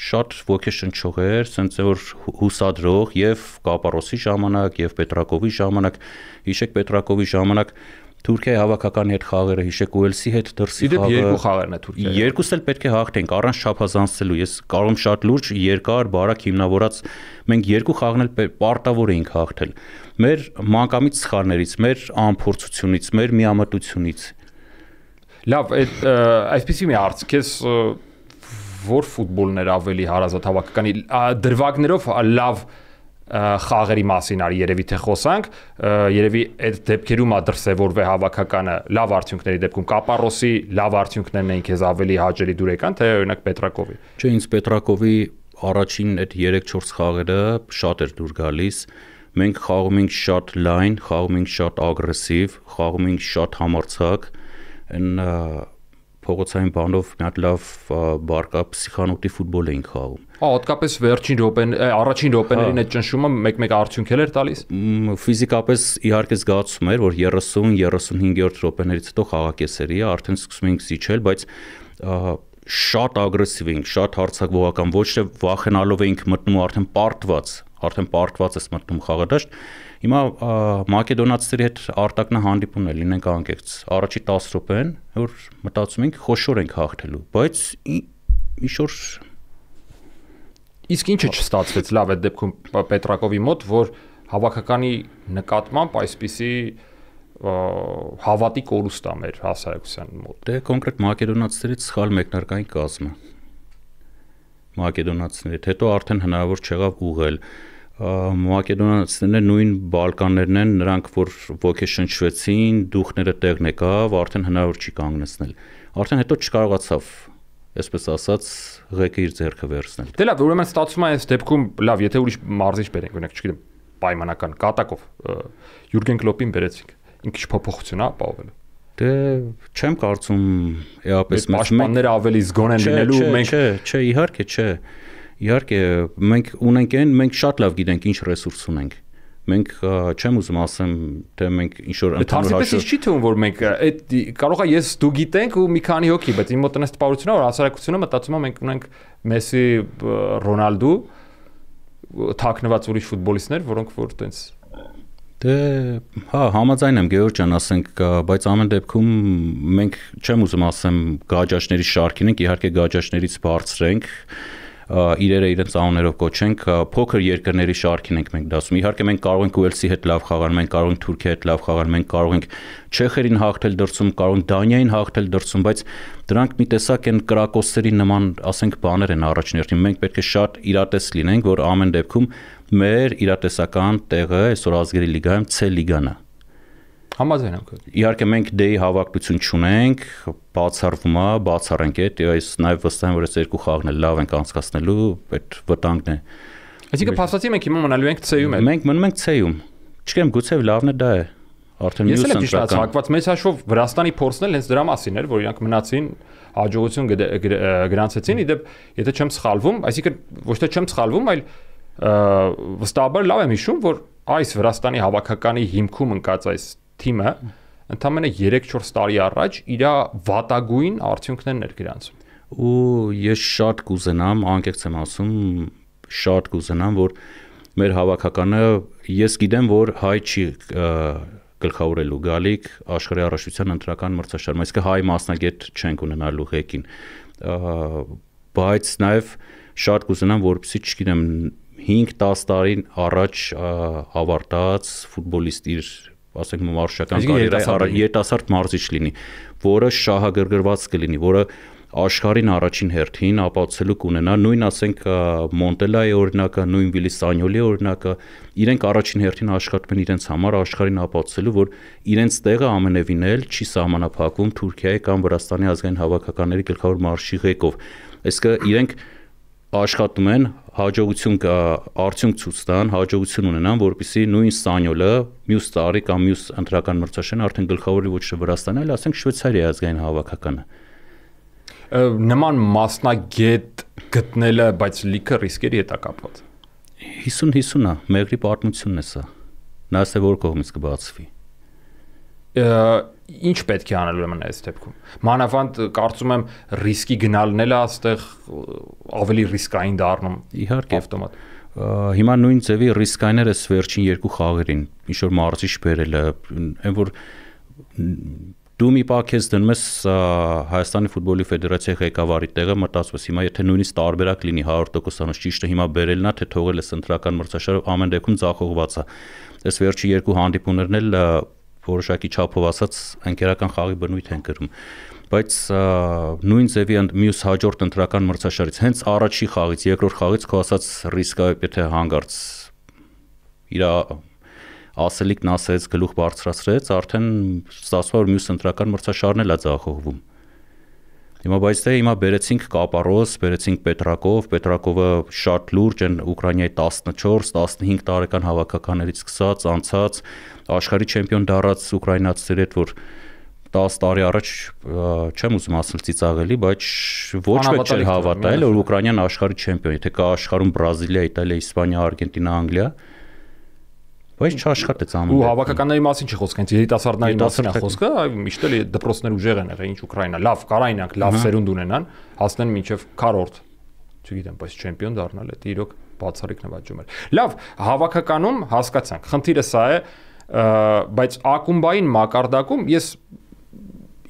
շատ ոգեշնչող էր, ասենց որ հուսադրող եւ Կապարոսի ժամանակ եւ Պետրակովի ժամանակ, հիշեք Պետրակովի ժամանակ Թուրքիայի հավաքականի հետ խաղերը, հիշեք Ուելսի հետ դրսի խաղը։ Իդեպ երկու խաղերն է Թուրքիայի։ Երկուսն էլ պետք է հաղթենք առանց չափազանցելու։ Ես կարող եմ շատ լուրջ երկար բարակ հիմնավորած մենք երկու խաղն էլ պարտավոր էինք հաղթել։ Մեր մանկամից սխալներից, մեր անփորձությունից, մեր միամտությունից։ Լավ, այդ այսպեսի մի հարց, քեզ որ ֆուտբոլն էր ավելի հարազատ հավաքականի դրվագներով լավ խաղերի մասին արի երևի թե խոսանք, երևի այդ դեպքերում ա դրսևորվե հավաքականը լավ արդյունքների դեպքում Կապարոսի լավ արդյունքներն էին քեզ ավելի հաջելի դուր եկան, թե օրինակ Պետրակովի։ Չէ, ինձ Պետրակովի առաջին այդ 3-4 խաղերը շատ էր դուր գալիս։ Մենք խաղում ենք շատ լայն, խաղում ենք շատ ագրեսիվ, խաղում ենք շատ համարձակ։ Այն փողոցային բանով մի հատ լավ բարկա փսիխանոկտի ֆուտբոլ էինք խաղում։ Ահա հատկապես վերջին րոպեն, առաջին րոպեներին այդ հա։ ճնշումը մեկ-մեկ արդյունքել էր տալիս։ Ֆիզիկապես իհարկե զգացում էր, որ 30-35-րդ րոպեներից հետո խաղակեսերի արդեն սկսում էինք զիջել, բայց շատ ագրեսիվ էինք, շատ հարցակողական, ոչ թե վախենալով էինք մտնում արդեն պարտված արդեն պարտված ես մտնում խաղադաշտ։ Հիմա մակեդոնացիների հետ արտակնա հանդիպումն է լինենք անկեղծ։ Առաջի 10 րոպեն որ մտածում ենք խոշոր ենք հաղթելու, բայց միշտ Իսկ ինչը չստացվեց լավ այդ դեպքում Պետրակովի մոտ, որ հավաքականի նկատմամբ այսպիսի հավատի կորուստա մեր հասարակության մոտ։ Դե կոնկրետ մակեդոնացիներից սխալ մեկնարկային կազմը մակեդոնացիներից հետո արդեն հնարավոր չեղավ ուղղել։ Մակեդոնացիները նույն Բալկաններն են, նրանք որ ոգեշնչվեցին, դուխները տեղն եկավ, արդեն հնարավոր չի կանգնեցնել։ Արդեն հետո չկարողացավ այսպես ասած ղեկը իր ձեռքը վերցնել։ Դե լավ, ուրեմն ստացվում է այս դեպքում, լավ, եթե ուրիշ մարզիչ բերենք, օրինակ, չգիտեմ, պայմանական կատակով Յուրգեն Կլոպին բերեցինք, ինքը չփոփոխություն է ապահովել։ Դե չեմ կարծում էապես մեծ պաշտպանները ավելի զգոն են լինելու մենք։ Չէ, չէ, իհարկե չէ։ Ա Իհարկե, մենք ունենք այն, մենք շատ լավ գիտենք ինչ ռեսուրս ունենք մենք չեմ ուզում ասեմ թե մենք ինչ որ դե ընդհանուր հաշվով Այսպես չի թվում որ մենք այդ կարող է ես դու գիտենք ու մի քանի հոգի բայց իմ մոտ այնպես տպավորությունն է որ հասարակությունը մտածում է մենք ունենք Մեսսի, Ռոնալդու թակնված ուրիշ ֆուտբոլիստներ որոնք որ տենց Դե հա համաձայն եմ Գեորգ ջան, ասենք, բայց ամեն դեպքում մենք չեմ ուզում ասեմ գաճաճների շարքին ենք, իհարկե գաճաճներից բարձրենք, իրերը իրենց անուններով կոչենք, փոքր երկրների շարքին ենք մենք դասում։ Իհարկե մենք կարող ենք Ուելսի հետ լավ խաղալ, մենք կարող ենք Թուրքիայի հետ լավ խաղալ, մենք կարող ենք Չեխերին հաղթել դրսում, կարող ենք Դանիային հաղթել դրսում, բայց դրանք մի տեսակ են կրակոսերի նման, ասենք, բաներ են առաջնորդին։ Մենք պետք է շատ իրատես լինենք, որ ամեն դեպքում մեր իրատեսական տեղը այսօր ազգերի լիգայում C լիգան է։ լիգան Համաձայն եմ քո։ Իհարկե մենք դեի հավակնություն չունենք, բացառվում է, բացառենք այդ դե եւ այս նաեւ վստահ եմ որ այս երկու խաղն էլ լավ ենք անցկացնելու, այդ վտանգն է։ Այսինքն փաստացի մենք հիմա մնալու ենք C-ում էլ։ Մենք մնում ենք C-ում։ Չգիտեմ, գուցե լավն է դա է։ Արդեն մյուս ընտրական։ Ես էլ ճիշտ հակված մեծ հաշվով Վրաստանի փորձն էլ հենց դրա մասին էր, որ իրանք մնացին հաջողություն գրանցեցին, իդեպ եթե չեմ սխալվում, այսինքն ոչ թե չեմ սխալվում, այլ վստահաբար լավ եմ հիշում, որ այս Վրաստանի հավաքականի հիմքում ընկած այս թիմը ընդամենը 3-4 տարի առաջ իր վատագույն արդյունքներն էր գրանցում ու ես շատ կուզենամ, անկեղծ եմ ասում, շատ կուզենամ, որ մեր հավաքականը ես գիտեմ, որ հայ չի գլխավորելու գալիք աշխարհի առաջնության ընտրական մրցաշարում, այսինքն հայ մասնագետ չենք ունենալու ղեկին։ Բայց նաև շատ կուզենամ, որպեսզի չգիտեմ 5-10 տարին առաջ ավարտած ֆուտբոլիստ իր ասենք մարշական կարիերայի երիտասարդ մարզիչ լինի, որը շահագրգռված կլինի, որը աշխարհին առաջին հերթին ապացուցելու կունենա նույն ասենք Մոնտելայի օրինակը, նույն Վիլի Սանյոլի օրինակը, իրենք առաջին հերթին աշխատում են իրենց համար աշխարհին ապացուցելու, որ իրենց տեղը ամենևին էլ չի սահմանափակվում Թուրքիայի կամ Վրաստանի ազգային հավաքականների գլխավոր մարշի ղեկով։ Այսինքն իրենք աշխատում են հաջողություն կա արդյունք ցույց տան, հաջողություն ունենան, որպիսի նույն սանյոլը մյուս տարի կամ մյուս ընտրական մրցաշեն արդեն գլխավորի ոչ թե Վրաստանն այլ ասենք Շվեյցարիայի ազգային հավաքականը նման մասնագետ գտնելը, բայց լիքը ռիսկերի հետ է կապված։ 50-50-ա, մեղրի պատմությունն է սա։ Նա ասել որ կողմից կբացվի։ Ա ինչ պետք է անել ուրեմն այս դեպքում։ Մանավանդ կարծում եմ ռիսկի գնալն էլ է այստեղ ավելի ռիսկային դառնում։ Իհարկե ավտոմատ։ Հիմա նույն ձևի ռիսկայները ս վերջին երկու խաղերին ինչ որ մարզիչ բերելը, այն որ դու մի պահ քեզ դնում ես Հայաստանի ֆուտբոլի ֆեդերացիայի ղեկավարի տեղը մտածում ես հիմա եթե նույնիսկ տարբերակ լինի 100%-անոց ճիշտը հիմա բերելնա թե թողել ես ընտրական մրցաշարով ամեն դեպքում ցախողված է այս վերջի երկու հանդիպումներն էլ որոշակի չափով ասած ընկերական խաղի բնույթ են գրում բայց նույն ձևի մյուս հաջորդ ընտրական մրցաշարից հենց առաջի խաղից երկրորդ խաղից քո ասած ռիսկը եթե հանգարց իր ասելիքն ասեց գլուխ բարձրացրեց արդեն ստացվա որ մյուս ընտրական մրցաշարն էլ է ձախողվում Հիմա բայց թե հիմա բերեցինք Կապարոս, բերեցինք Պետրակով, Պետրակովը շատ լուրջ են Ուկրաինայի 14, 15 տարեկան հավաքականներից սկսած, անցած աշխարհի չեմպիոն դառած ուկրաինացիների հետ, որ 10 տարի առաջ չեմ ուզում ասել ծիծաղելի, բայց ոչ մեկ չի հավատալ, որ Ուկրաինան աշխարհի չեմպիոն է, թե կա աշխարհում Բրազիլիա, Իտալիա, Իսպանիա, Արգենտինա, Անգլիա, բայց չաշխատեց ամեն դեպքում։ Ու հավաքականների մասին չի խոսք, հենց երիտասարդների մասին է խոսքը, այ միշտ էլ դպրոցներ ուժեղ են եղել, ինչ Ուկրաինա, լավ, կարայնանք, լավ սերունդ ունենան, հասնեն մինչև քառորդ, չգիտեմ, բայց չեմպիոն դառնալ է, դա իրոք բացառիկ նվաճում էր։ Լավ, հավաքականում հասկացանք։ Խնդիրը սա է, բայց ակումբային մակարդակում ես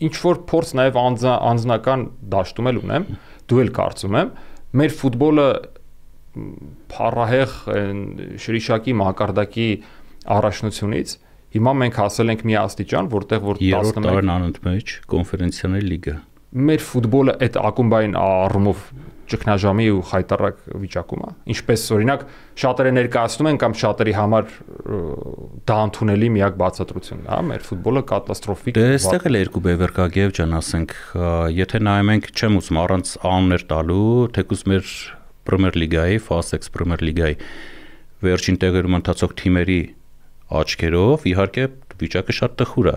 ինչ որ փորձ նաև անձնական դաշտում էլ ունեմ, դու էլ կարծում եմ, մեր ֆուտբոլը փառահեղ շրիշակի մակարդակի առաջնությունից հիմա մենք հասել ենք մի աստիճան, որտեղ որ 11 տարին անընդմեջ կոնֆերենցիաների լիգա։ Մեր ֆուտբոլը այդ ակումբային առումով ճգնաժամի ու խայտարակ վիճակում է։ Ինչպես օրինակ շատերը ներկայացնում են կամ շատերի համար դա ընդունելի միակ բացատրությունն է, հա, մեր ֆուտբոլը կատաստրոֆիկ է։ Դե այստեղ էլ երկու բևերկագև ջան, ասենք, եթե նայում ենք, չեմ ուզում առանց անուններ տալու, թեկուզ մեր Պրեմիեր լիգայի, FASEX Պրեմիեր լիգայի վերջին տեղերում ընթացող թիմերի աչքերով իհարկե վիճակը շատ տխուր է։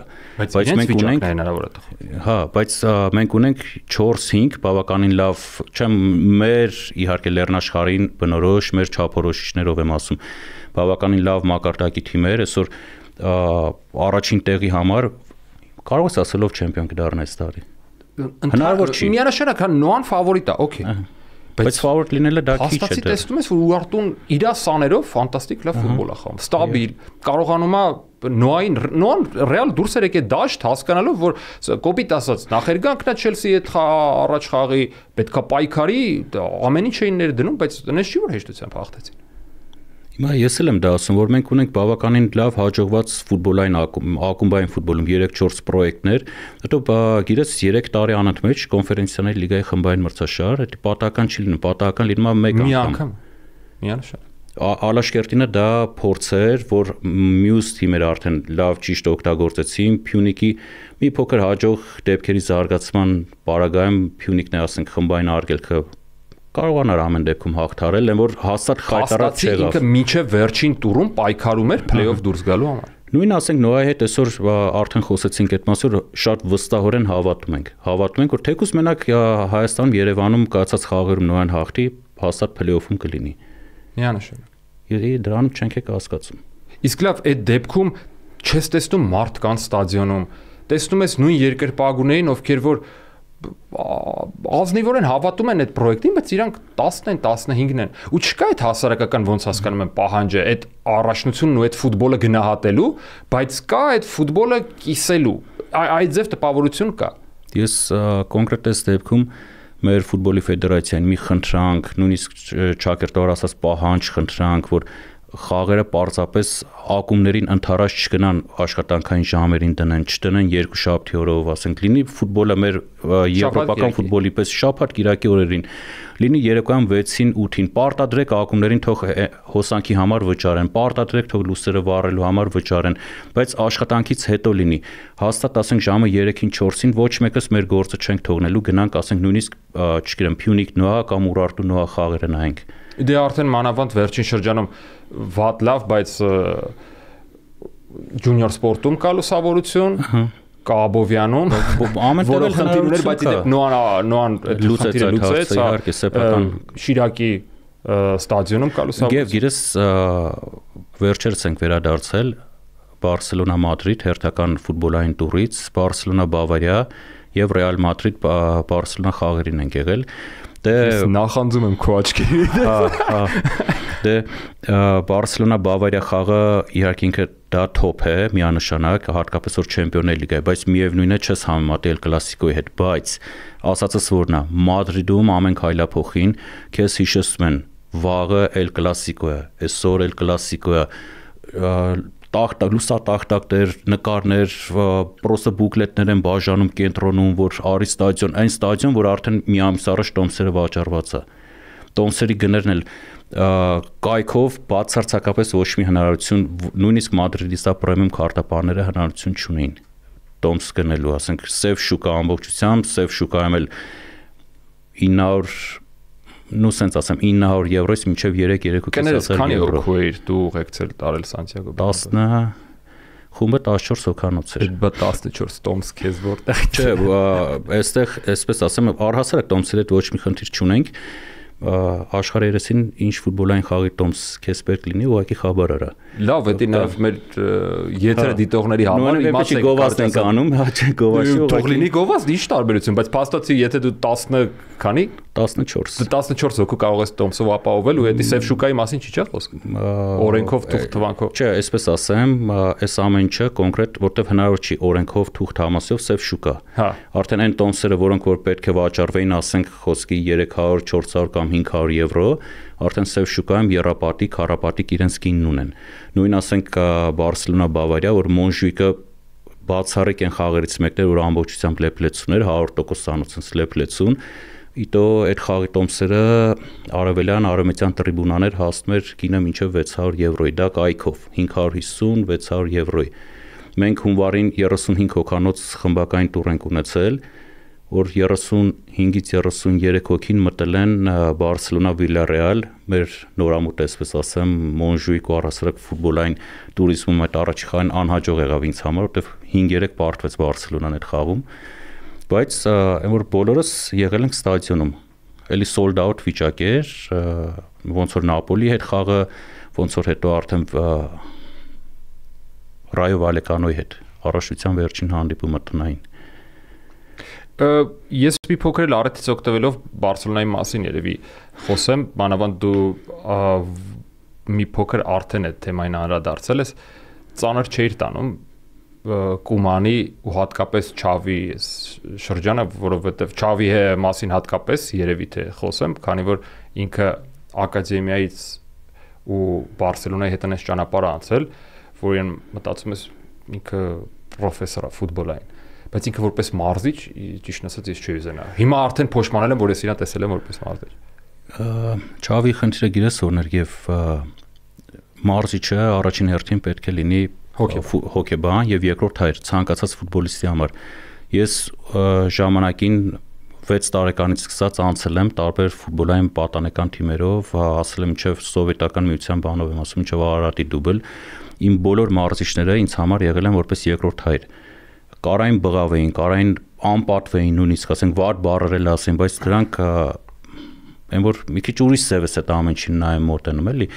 Բայց մենք ունենք հնարավոր է տխուր։ Հա, բայց մենք ունենք 4-5 բավականին լավ, չեմ մեր իհարկե լեռնաշխարհին բնորոշ մեր չափորոշիչներով եմ ասում, բավականին լավ մակարդակի թիմեր այսօր առաջին տեղի համար կարող ես ասելով չեմպիոն կդառնաս տարի։ Հնարավոր չի։ Միանշանակ հա, նոան ֆավորիտ է, օքեյ բայց ֆավորդ լինելը դա քիչ է։ Հաստատի տեսնում ես որ Ուարտուն իր սաներով ֆանտաստիկ լավ ֆուտբոլ է խաղում։ Ստաբիլ, կարողանում է Նոային նոան ռեալ դուրս էր եկել դաշտ հասկանալով որ կոպիտ ասած նախերգանքն է Չելսիի հետ առաջ խաղի պետքա պայքարի ամեն ինչ էին ներդնում բայց այնպես չի որ հեշտությամբ հաղթեցին Հիմա ես էլ եմ դա ասում, որ մենք ունենք բավականին լավ հաջողված ֆուտբոլային ակումբային ֆուտբոլում 3-4 պրոյեկտներ, հետո գիրես 3 տարի անընդհատ մեջ կոնֆերենցիաների լիգայի խմբային մրցաշար, դա պատահական չի լինում, պատահական լինում է մեկ անգամ։ Մի անգամ։ Միանշան։ Ալաշկերտինը դա փորձ էր, որ մյուս թիմերը արդեն լավ ճիշտ օգտագործեցին Փյունիկի մի փոքր հաջող դեպքերի զարգացման պարագայում Փյունիկն է ասենք խմբային արգելքը կարողանար ամեն դեպքում հաղթարել, այն որ հաստատ խայտարած չեղավ։ Հաստատ ինքը միջև վերջին տուրում պայքարում էր պլեյոֆ հա։ դուրս գալու համար։ Նույն ասենք Նոայի հետ այսօր արդեն խոսեցինք այդ մասով, շատ վստահորեն հավատում ենք։ Հավատում ենք, որ թեկուզ մենակ Հայաստանում, Երևանում կացած խաղերում Նոան հաղթի, հաստատ պլեյոֆում կլինի։ Միանշանակ դրանում չենք է կասկածում։ Իսկ լավ, այդ դեպքում չես տեսնում մարդկանց ստադիոնում, տեսնում ես նույն երկրպագուներին, ովքեր որ ազնիվորեն հավատում են այդ պրոյեկտին, բայց իրանք 10-ն են, 15-ն են։ Ու չկա այդ հասարակական ոնց հասկանում են պահանջը, այդ առաջնությունն ու այդ ֆուտբոլը գնահատելու, բայց կա այդ ֆուտբոլը կիսելու։ Այդ ձև տպավորություն կա։ Ես կոնկրետ այս դեպքում մեր ֆուտբոլի ֆեդերացիան մի խնդրանք, նույնիսկ Չակերտովար ասած պահանջ խնդրանք, որ խաղերը պարզապես ակումներին ընդառաջ չգնան աշխատանքային ժամերին դնեն, չդնեն երկու շաբթի օրով, ասենք լինի ֆուտբոլը մեր եվրոպական ֆուտբոլի պես շաբաթ կիրակի օրերին, լինի երեկոյան 6-ին 8-ին, պարտադրեք ակումներին թող հոսանքի համար վճարեն, պարտադրեք թող լուսերը վառելու համար վճարեն, բայց աշխատանքից հետո լինի։ Հաստատ ասենք ժամը 3-ին 4-ին ոչ մեկս մեր գործը չենք թողնելու, գնանք ասենք նույնիսկ չգիտեմ Փյունիկ նոա կամ Ուրարտու նոա խաղերը նայենք։ Դե արդեն մանավանդ վերջին շրջանում վատ լավ, բայց junior սպորտում կա լուսավորություն, կա Աբովյանում, ամենտեղ էլ խնդիրներ, բայց դե նոան նոան լուծեց այդ հարցը, իհարկե սեփական Շիրակի ստադիոնում կա լուսավորություն։ Եվ գիրս վերջերս ենք վերադարձել Բարսելոնա Մադրիդ հերթական ֆուտբոլային տուրից, Բարսելոնա Բավարիա եւ Ռեալ Մադրիդ Բարսելոնա խաղերին ենք եղել։ բա, Դե նախանձում եմ քո աչքերի։ Հա, հա։ Դե Բարսելոնա Բավարիա խաղը իհարկե ինքը դա top է, միանշանակ, հատկապես որ Չեմպիոնների լիգա է, բայց միևնույնն է չես համեմատել կլասիկոյի հետ, բայց ասածս որնա, Մադրիդում ամեն քայլափոխին քեզ հիշեցում են վաղը El Clasico-ը, այսօր El Clasico-ը տախտակ, լուսատախտակներ, նկարներ, պրոսը բուկլետներ են բաժանում կենտրոնում, որ արի ստադիոն, այն ստադիոն, որ արդեն մի ամիս առաջ Տոմսերը վաճառված է։ Տոմսերի գներն էլ կայքով բացարձակապես ոչ մի հնարավորություն, նույնիսկ Մադրիդիստա պրեմիում քարտապարները հնարավորություն չունեին տոմս գնելու, ասենք, սև շուկա ամբողջությամբ, սև շուկայում էլ 900 նու սենց ասեմ 900 եվրոից մինչև 3-3.5 քանի օրքու էր դու ուղեկցել տարել Սանտիագո 10 խումբը 14 հոկանոց էր բ 14 տոմս քեզ որտեղ չէ այստեղ այսպես ասեմ առհասարակ տոմսերի հետ ոչ մի խնդիր չունենք աշխարհ երեսին ինչ ֆուտբոլային խաղի տոմս քեզ պետք լինի ուղակի խաբար արա։ Լավ, դա նաև մեր եթերը հա, դիտողների համար իմաստ է գովազդ ենք անում, հա չէ գովազդ։ Թող լինի գովազդ, ի՞նչ տարբերություն, բայց փաստացի եթե դու 10 Քանի 14։ 14 դե հոգու կարող ես Տոմսով ապահովել ու դա սև շուկայի մասին չի չէ խոսքը։ Օրենքով թուղթ թվանքով։ Չէ, այսպես ասեմ, այս ամենը կոնկրետ, որտեվ հնարավոր չի օրենքով թուղթ համասյով սև շուկա։ Հա։ Արդեն այն տոմսերը, որոնք որ պետք է վաճառվեին, ասենք խոսքի 300, 400 կամ 500 եվրո, արդեն սև շուկայում երապատիկ, հարապատիկ իրենց կինն ունեն։ Նույն ասենք Բարսելոնա, Բավարիա, որ Մոնժուիկը բացառիկ են խաղերից մեկն էր, որ ամբողջությամբ լեփլեցուն էր, 100% անոցն լեփլեցուն, Իտո այդ խաղի տոմսերը արևելյան արևմտյան տրիբունաներ հասներ գինը մինչև 600 եվրոյի, դա կայքով 550-600 եվրոյի։ Մենք հունվարին 35 հոկանոց խմբակային տուր ենք ունեցել, որ 35-ից 33 հոգին մտել են Բարսելոնա Վիլյարեալ, մեր նորամուտ էսպես ասեմ, Մոնժուի կառասրակ ֆուտբոլային տուրիզմում այդ առաջին խաղին անհաջող եղավ ինձ համար, որտեղ 5-3 պարտվեց Բարսելոնան այդ խաղում։ բար բայց այն որ բոլորս եղել ենք ստադիոնում էլի sold out վիճակ էր ոնց որ Նապոլի հետ խաղը ոնց որ հետո արդեն Ռայո Վալեկանոյի հետ առաջնության վերջին հանդիպումը տնային ես մի փոքր էլ առիթից օգտվելով Բարսելոնայի մասին երևի խոսեմ, մանավանդ դու մի փոքր արդեն այդ թեմային անդրադարձել ես, ծանր չէիր տանում Կումանի ու հատկապես Չավի ես շրջանը, որովհետև Չավի մասին հատկապես երևի թե խոսեմ, քանի որ ինքը ակադեմիայից ու Բարսելոնայի հետ այնս ճանապարհ անցել, որին մտածում ես ինքը պրոֆեսոր է ֆուտբոլային բայց ինքը որպես մարզիչ ճիշտ ասած ես չի ուզենա։ Հիմա արդեն փոշմանել եմ, որ ես իրան տեսել եմ որպես մարզիչ։ Չավի խնդիրը գիրես օրներ եւ մարզիչը առաջին հերթին պետք է լինի հոկեբան եւ երկրորդ հայր ցանկացած ֆուտբոլիստի համար։ Ես ժամանակին 6 տարեկանից սկսած անցել եմ տարբեր ֆուտբոլային պատանեկան թիմերով, ասել եմ ինչեւ սովետական միության բանով եմ ասում, ինչեւ Արարատի դուբլ։ Իմ բոլոր մարզիչները ինձ համար եղել են որպես երկրորդ հայր։ Կարային բղավ էին, կարային անպատվ էին նույնիսկ, ասենք վատ բառեր էլ ասեն, բայց դրանք այն որ մի քիչ ուրիշ ծև է այդ ամեն ինչին նայեմ մոտենում էլի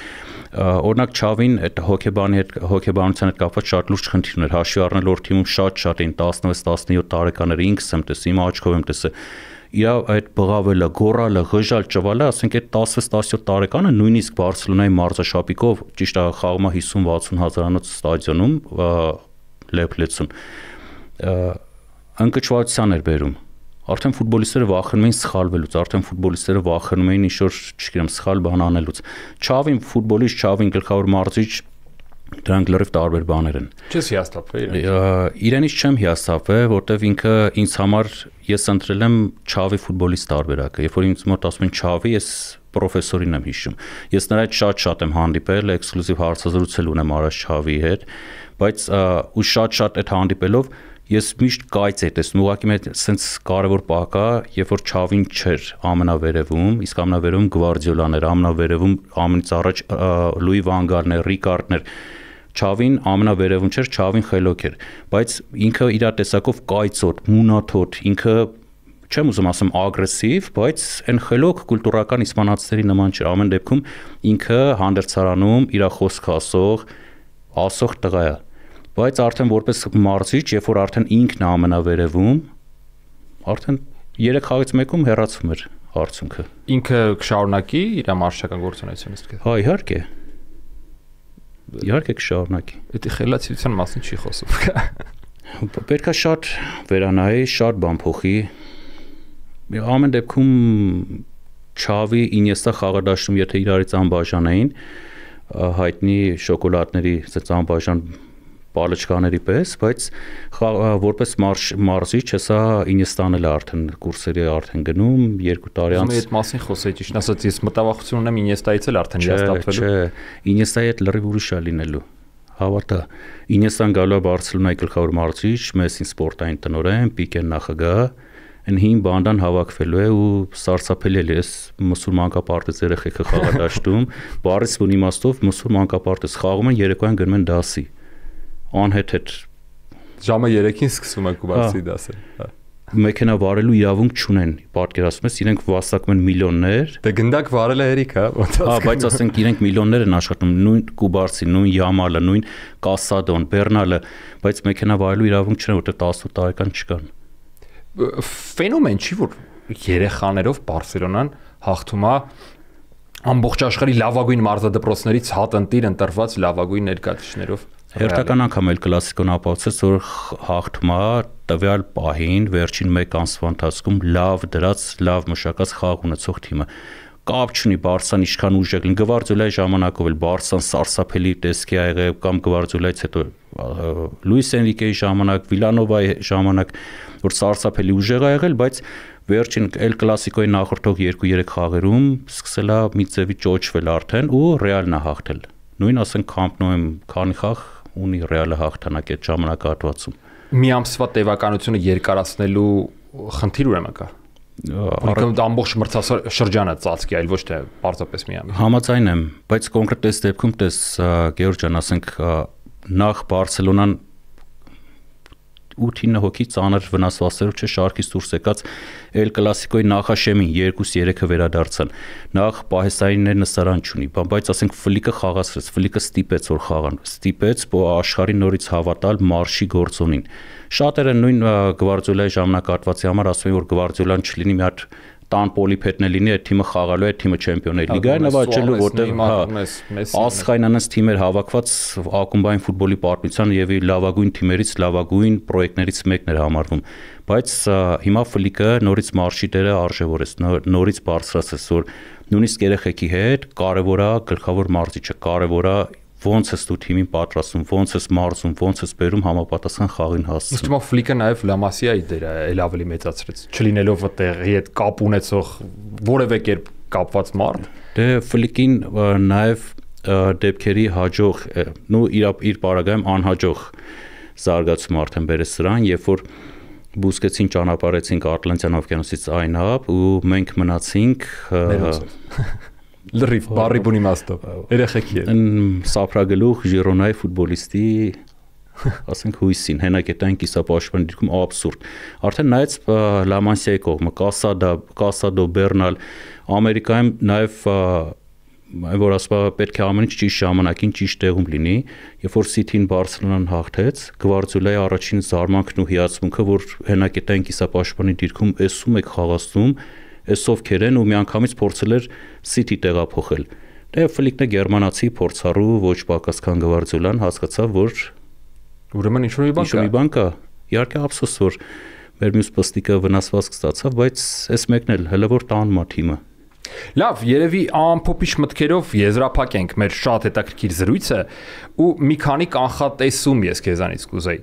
օրինակ Չավին այդ հոկեբանի հետ հոկեբանության հետ կապված շատ լուրջ խնդիր ուներ հաշվի առնել որ թիմում շատ շատ էին 16-17 տարեկանները ինքս եմ տեսել իմ աչքով եմ տեսել իրա այդ բղավելը, գորալը, ղժալ, ճվալը, ասենք այդ 16-17 տարեկանը նույնիսկ Բարսելոնայի մարզաշապիկով ճիշտ է խաղումա 50-60 հազարանոց ստադիոնում լեփլեցուն ընկճվածության էր բերում Արդեն ֆուտբոլիստները վախենում էին սխալվելուց, արդեն ֆուտբոլիստերը վախենում էին ինչ-որ, չգիտեմ, սխալ բան անելուց։ Չավին ֆուտբոլիստ, Չավին գլխավոր մարզիչ դրանք լրիվ տարբեր բաներ են։ Չես հիասթափվե իրեն։ Իրենից չեմ հիասթափվե, որտեվ ինքը ինձ համար ես ընտրել եմ Չավի ֆուտբոլիստ տարբերակը։ Երբ որ ինձ մոտ ասում են Չավի, ես պրոֆեսորին եմ հիշում։ Ես նրա հետ շատ-շատ եմ հանդիպել, էքսկլյուզիվ հարցազրույցել ունեմ Արաս Չավի հետ, բայց ու շատ-շատ այդ հանդիպելով շատ ես միշտ կայծ է տեսնում, ուղղակի մեր սենց կարևոր պահակա, երբ որ Չավին չէր ամենավերևում, իսկ ամենավերևում Գվարդիոլան էր, ամենավերևում ամենից առաջ Լուի Վանգալն էր, Ռիկարդն էր։ Չավին ամենավերևում չէր, Չավին խելոք էր, բայց ինքը իր տեսակով կայծոտ, մունաթոտ, ինքը չեմ ուզում ասեմ ագրեսիվ, բայց այն խելոք կուլտուրական իսպանացիների նման չէր։ Ամեն դեպքում ինքը հանդերձարանում իր խոսքը ասող, ասող տղա է բայց արդեն որպես մարզիչ, երբ որ արդեն ինքն է ամենավերևում, արդեն 3 խաղից մեկում հեռացում էր հարցունքը։ Ինքը կշարունակի իր մարշական գործունեությունը իսկ։ Հա, իհարկե։ Իհարկե կշարունակի։ Դա խելացիության մասին չի խոսում։ Պետքա շատ վերանայի, շատ բան փոխի։ Ամեն դեպքում Չավի Ինյեստա խաղադաշտում եթե իրարից անբաժան էին հայտնի շոկոլադների ծանբաժան պալիչկաների պես, բայց որպես մարզիչ հեսա ինձ ստանել է արդեն կուրսերի արդեն գնում 2 տարի անց։ Ո՞ւմ է այդ մասին խոսել, ճիշտ ասած, ես մտավախություն ունեմ Ինեստայից էլ արդեն հիաստափվելու։ Չէ, Ինեստայի հետ լրիվ ուրիշ է լինելու հավատա Ինեսան գալու Բարսելոնայի գլխավոր մարզիչ, մեսին սպորտային տնօրեն, Պիկեն նախագահ, այն հին բանդան հավաքվելու է ու սարսափելի է ես մուսուլման կապարտեզ երեխեքը խաղադաշտում, բարից ու իմաստով մուսուլման կապարտեզ խաղում են երեկոյան գնում են դասի անհետ ժամը 3-ին սկսում են կուբացի հա։ դասը։ Հա մեքենա վարելու իրավունք չունեն։ Պատկերացնում ես, իրենք վաստակում են միլիոններ։ Դե գնդակ վարել է հերիք, հա, ոնց ասում։ Հա, բայց ասենք իրենք միլիոններ են աշխատում, նույն Կուբարսի, նույն Յամալը, նույն Կասադոն, Բեռնալը, բայց մեքենա վարելու իրավունք չունեն, որտեղ 18 տարեկան չկան։ Ֆենոմեն չի որ երեխաներով Բարսելոնան հաղթում է ամբողջ աշխարհի լավագույն մարզադպրոցներից հատ ընտիր ընտրված լավագույն ներկայացիչներով։ Հերթական անգամ էլ կլասիկոն ապացուցեց, որ հաղթումը տվյալ պահին վերջին 1 ամսվա ընթացքում լավ դրած, լավ մշակած խաղ ունեցող թիմը կապ չունի Բարսան ինչքան ուժ է գլին Գվարդիոլայի ժամանակով էլ Բարսան սարսափելի տեսքի ա եղել կամ Գվարդիոլայից հետո Լուիս Էնրիկեի ժամանակ, Վիլանովայի ժամանակ որ սարսափելի ուժեղ ա եղել, բայց վերջին El Clasico-ի նախորդող 2-3 խաղերում սկսել ա մի ծևի ճոճվել արդեն ու Ռեալն ա հաղթել։ Նույն ասենք Camp Nou-ում քանի խաղ ունի ռեալը հաղթանակ այդ ժամանակահատվածում։ Մի ամսվա տևականությունը երկարացնելու խնդիր ուրեմն կա։ Ուրեմն ամբողջ մրցասար շրջանը ծածկի, այլ ոչ թե պարզապես մի ամիս։ Համաձայն եմ, բայց կոնկրետ այս դեպքում տես Գեորգ ջան, ասենք նախ Բարսելոնան 8-9 հոգի ծանր վնասվածքերով չէ շարքից դուրս եկած El Clasico-ի նախաշեմին 2-3-ը վերադարձան։ Նախ պահեսայիններ նստարան չունի, բայց ասենք ֆլիկը խաղացրեց, ֆլիկը ստիպեց որ խաղան, ստիպեց աշխարհի նորից հավատալ մարշի գործոնին։ Շատերը նույն Գվարդիոլայի ժամանակահատվածի համար ասում են որ Գվարդիոլան չլինի մի հատ տան պոլիփետն է լինի, այդ թիմը խաղալու է, այդ թիմը չեմպիոնների լիգայի նվաճելու, որտեղ հա Ասխայն անց թիմեր հավաքված ակումբային ֆուտբոլի պատմության եւ լավագույն թիմերից, լավագույն պրոյեկտներից մեկն էր համարվում բայց հիմա ֆլիկը նորից մարշի դերը արժևորես նորից բարձրացես որ նույնիսկ երեխեքի հետ կարևորա գլխավոր մարզիչը կարևորա ոնց ես դու թիմին պատրաստում, ոնց ես մարզում, ոնց ես բերում համապատասխան խաղին հասցնում։ Ուստի մա ֆլիկը նաև Լամասիայի դերը էլ ավելի մեծացրեց, չլինելով այդտեղի հետ կապ ունեցող որևէ կերպ կապված մարդ։ Դե ֆլիկին նաև դեպքերի հաջող, նու իր իր բարագայում անհաջող զարգացում արդեն բերես սրան, երբ որ բուսկեցին ճանապարհեցինք Ատլանտյան օվկիանոսից այն հապ ու մենք մնացինք լրիվ բարի բունի մաստով երեխեքի է սափրագլուխ ժիրոնայի ֆուտբոլիստի ասենք հույսին հենակետային կիսապաշտպան դիրքում աբսուրդ արդեն նայած լամանսիայի կողմը կասադա կասադո բեռնալ ամերիկայում նաև որ ասպա պետք է ամեն ինչ ճիշտ ժամանակին ճիշտ տեղում լինի երբ որ City-ն Բարսելոնան հաղթեց Գվարդիոլայի առաջին զարմանքն ու հիացմունքը որ հենակետային կիսապաշտպանի դիրքում էսում եք խաղացնում սովքեր են ու միանգամից փորձել էր City տեղափոխել։ Դե Ֆլիկնը գերմանացի փորձառու ոչ պակասական գվարդիոլան հասկացավ, որ ուրեմն ինչ-որ մի բան կա։ Ինչ-որ մի բան կա։ Իհարկե ափսոս որ մեր մյուս պստիկը վնասվածք ստացավ, բայց այս մեկն էլ հələ որ տանում է թիմը։ Լավ, երևի ամփոփիչ մտքերով եզրափակենք մեր շատ հետաքրքիր զրույցը ու մի քանի կանխատեսում ես քեզանից կուզեի։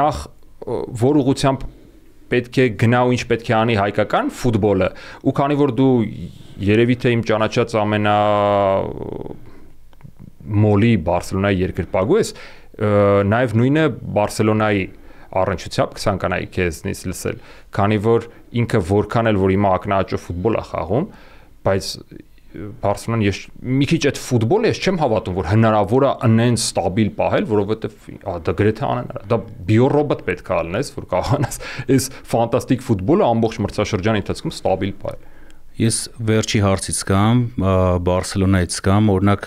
Նախ որ ուղությամբ պետք է գնա ու ինչ պետք է անի հայկական ֆուտբոլը ու քանի որ դու երևի թե իմ ճանաչած ամենա մոլի բարսելոնայի երկրպագու ես նաև նույնը բարսելոնայի առնչությամբ կցանկանայի քեզնից լսել քանի որ ինքը որքան էլ որ հիմա ակնաճո ֆուտբոլ է խաղում բայց Բարսելոնան ես մի քիչ այդ ֆուտբոլը ես չեմ հավատում որ հնարավոր է այնեն ստաբիլ պահել, որովհետև դա գրեթե անհնար է։ Դա բիոռոբոտ պետք է ալնես, որ կարողանաս այս ֆանտաստիկ ֆուտբոլը ամբողջ մրցաշրջանի ընթացքում ստաբիլ պահել։ Ես վերջի հարցից կամ Բարսելոնայից կամ օրինակ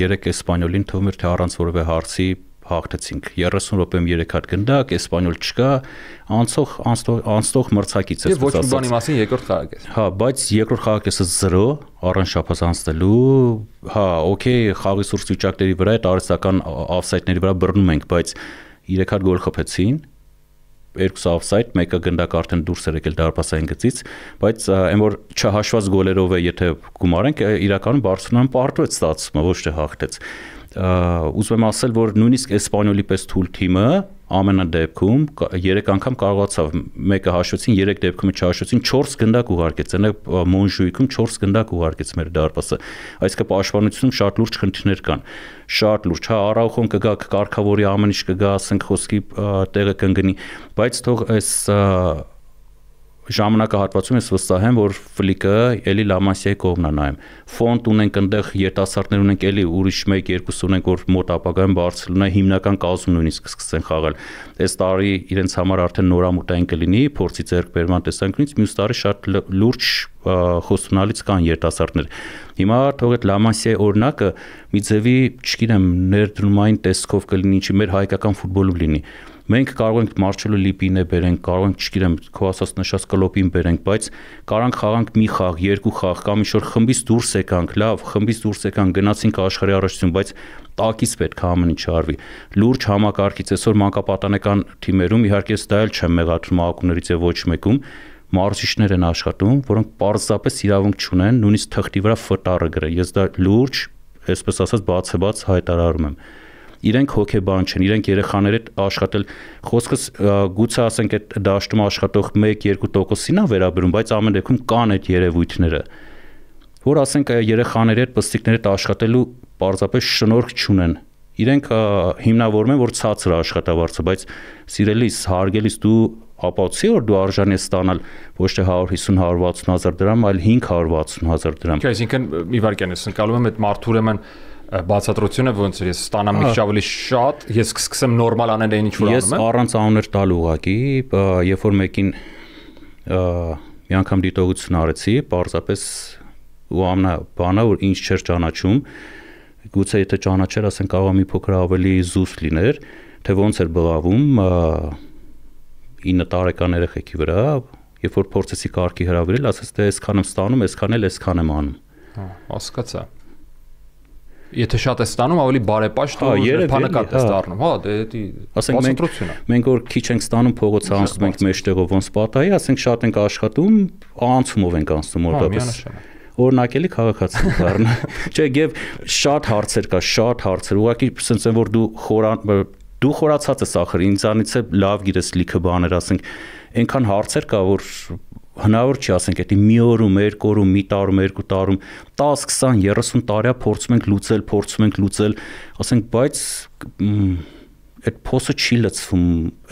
երեք էսպանյոլին թվում էր թե առանց որևէ հարցի հաղթեցինք 30 րոպեմ 3 հատ գնդակ, էսպանյոլ չկա, անցող անցող անցող մրցակից է ստացած։ Եվ ոչ մի բանի մասին երկրորդ խաղակես։ Հա, բայց երկրորդ խաղակեսը 0 առանց շփազանցելու, հա, օքեյ, խաղի սուրս վիճակների վրա այդ արհեստական օֆսայդների վրա բռնում ենք, բայց 3 հատ գոլ խփեցին, երկուս օֆսայդ, մեկը գնդակ արդեն դուրս էր եկել դարպասային գծից, բայց այն որ չհաշված գոլերով է, եթե գումարենք, իրականում Բարսելոնան պարտվեց ստացումը, ոչ թե հաղթեց ուզում եմ ասել, որ նույնիսկ Էսպանիոլի պես թույլ թիմը ամենա դեպքում 3 անգամ կարողացավ մեկը հաշվեցին, 3 դեպքում չհաշվեցին, 4 գնդակ ուղարկեց։ Այնը Մոնժուիկում 4 գնդակ ուղարկեց մեր դարպասը։ Այսինքն պաշտպանությունում շատ լուրջ խնդիրներ կան։ Շատ լուրջ, հա, Արաուխոն կգա, կկարգավորի ամեն ինչ կգա, ասենք խոսքի տեղը կընկնի, բայց թող այս ժամանակահատվածում ես վստահեմ, որ ֆլիկը էլի լամասիայի կողմն է նայում։ Ֆոնտ ունենք այնտեղ երիտասարդներ ունենք էլի ուրիշ 1-2 ունենք, որ մոտ ապագայում Բարսելոնա հիմնական կազմում նույնիսկ կսկսեն խաղալ։ Այս տարի իրենց համար արդեն նորամուտային կլինի փորձի ձեռք բերման տեսանկյունից, մյուս տարի շատ լուրջ խոսունալից կան երիտասարդներ։ Հիմա թող այդ Լամասիայի օրինակը մի ձևի, չգիտեմ, ներդրումային տեսքով կլինի, ինչի մեր հայկական ֆուտբոլում լինի։ Մենք կարող ենք մարչելո լիպինը բերենք, կարող ենք, չգիտեմ, քո ասած նշած կլոպին բերենք, բայց կարանք խաղանք մի խաղ, երկու խաղ կամ ինչ որ խմբից դուրս եկանք, լավ, խմբից դուրս եկանք, գնացինք աշխարհի առաջություն, բայց տակից պետք է ամեն ինչ արվի։ Լուրջ համակարգից այսօր մանկապատանեկան թիմերում իհարկե դա էլ չեմ մեղադրում ակումներից եւ ոչ մեկում, մարզիչներ են աշխատում, որոնք պարզապես իրավունք չունեն նույնիսկ թղթի վրա ֆտարը գրել։ Ես դա լուրջ, այսպես ասած, բացեբաց հայտարարում եմ։ բաց իրենք հոկեբան չեն, իրենք երեխաներ հետ աշխատել։ Խոսքս գուցե ասենք այդ դաշտում աշխատող 1-2%-ին է վերաբերում, բայց ամեն դեպքում կան այդ երևույթները որ ասենք երեխաների հետ, պստիկների հետ աշխատելու պարզապես շնորհք չունեն։ Իրենք հիմնավորում են, որ ցածր է աշխատավարձը, բայց սիրելիս, հարգելիս դու ապացուցի որ դու արժանի ես ստանալ ոչ թե 150-160 հազար դրամ, այլ 560 հազար դրամ։ Իսկ այսինքն մի վարքյան ես ընկալում եմ այդ մարդու ուրեմն բացատրությունը ոնց էր ես ստանամ մի քիչ ավելի շատ ես կսկսեմ նորմալ անել այն ինչ որ անում եմ ես առանց անուններ տալու ուղակի երբ որ մեկին մի անգամ դիտողություն արեցի պարզապես ու ամնա բանա որ ինչ չէր ճանաչում գուցե եթե ճանաչեր ասենք կարող մի փոքր ավելի զուս լիներ թե ոնց էր բղավում 9 տարեկան երեխեքի վրա երբ որ փորձեցի կարգի հրավիրել ասաց թե «Դե, այսքան եմ ստանում այսքան էլ այսքան եմ անում հա, հասկացա Եթե շատ է ստանում, ավելի բարեպաշտ հա, ու նրբանկատ է հա։ դառնում, հա, դե դա ասենք մենք մենք որ քիչ ենք ստանում փողոցը անցնում ենք մեջտեղով ոնց պատահի, ասենք շատ ենք աշխատում, անցումով ենք անցնում հա, օրդապես։ Օրինակելի քաղաքացին դառնա։ Չէ, եւ շատ հարցեր կա, շատ հարցեր։ Ուղղակի ասենց այն որ դու խորան դու խորացած ես ախր, ինձանից է լավ գիրես լիքը բաներ, ասենք այնքան հարցեր կա, որ հնարավոր չի ասենք դա մի օրում, երկու օրում, մի տարում, երկու տարում 10, 20, 30 տարիա փորձում ենք լուծել, փորձում ենք լուծել, ասենք, բայց այդ փոսը չի լծվում,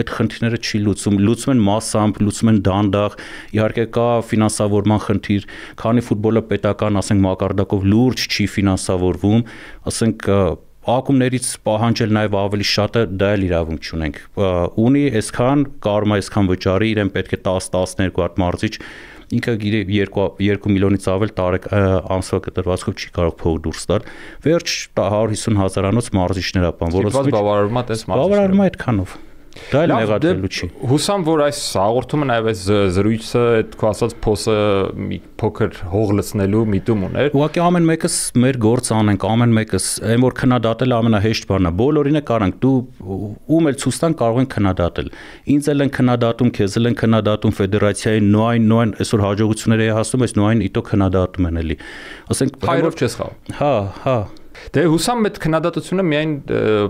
այդ խնդիրները չի լուծում, լուծում են mass-ամպ, լուծում են դանդաղ, իհարկե կա ֆինանսավորման խնդիր, քանի ֆուտբոլը պետական, ասենք, մակարդակով լուրջ չի ֆինանսավորվում, ասենք ակումներից պահանջել նաև ավելի շատը դա էլ իրավունք ունենք։ Ունի այսքան, կարում է այսքան վճարի, իրեն պետք է 10-12 հատ մարզիչ ինքը գիրի 2 2 միլիոնից ավել տարեկ ամսվա կտրվածքով չի կարող փող դուրս տալ։ Վերջ 150 հազարանոց մարզիչներ ապան, որոնց բավարարումա տես մարզիչներ։ Բավարարումա այդքանով։ Դա էլ նեղացնելու դե չի։ Հուսամ որ այս հաղորդումը նաև այս զրույցը այդ քո ասած փոսը մի փոքր հող լցնելու միտում ուներ։ Ուղղակի ամեն մեկս մեր գործ անենք, ամեն մեկս այն որ քննադատել ամենահեշտ բանն է։ Բոլորին է կարանք դու ում էլ ցույց տան կարող են քննադատել։ Ինձ էլ են քննադատում, քեզ էլ են քննադատում ֆեդերացիայի նոայն նոայն այսօր հաջողությունները է հասնում, այս նոայն իտո քննադատում են էլի։ Ասենք հայրով չես խաղ։ Հա, հա Դե հուսամետ քննադատությունը միայն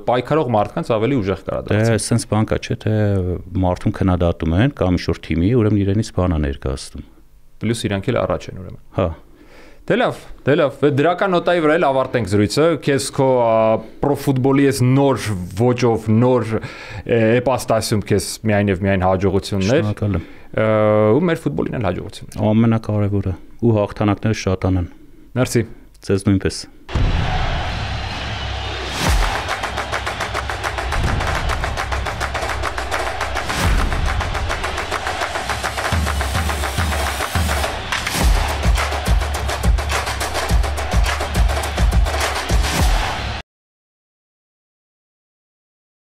պայքարող մարդկանց ավելի ուժեղ կարա դարձնի։ Դե սենց բան կա, չէ՞, թե մարդուն քննադատում են կամ շուտ թիմի, ուրեմն իրենից բան է ներկայացնում։ Պլյուս իրանք էլ առաջ են ուրեմն։ Հա։ Դե լավ, դե լավ, դե դրական նոտայի վրա էլ ավարտենք զրույցը։ Քեզ քո պրոֆուտբոլի ես նոր ոճով, նոր էպաստասիում քեզ միայն եւ միայն հաջողություններ։ Շնորհակալ եմ։ Ու մեր ֆուտբոլին էլ հաջողություններ։ Ամենակարևորը ու հաղթանակները շատանան։ Մերսի։ Ձեզ նույնպես։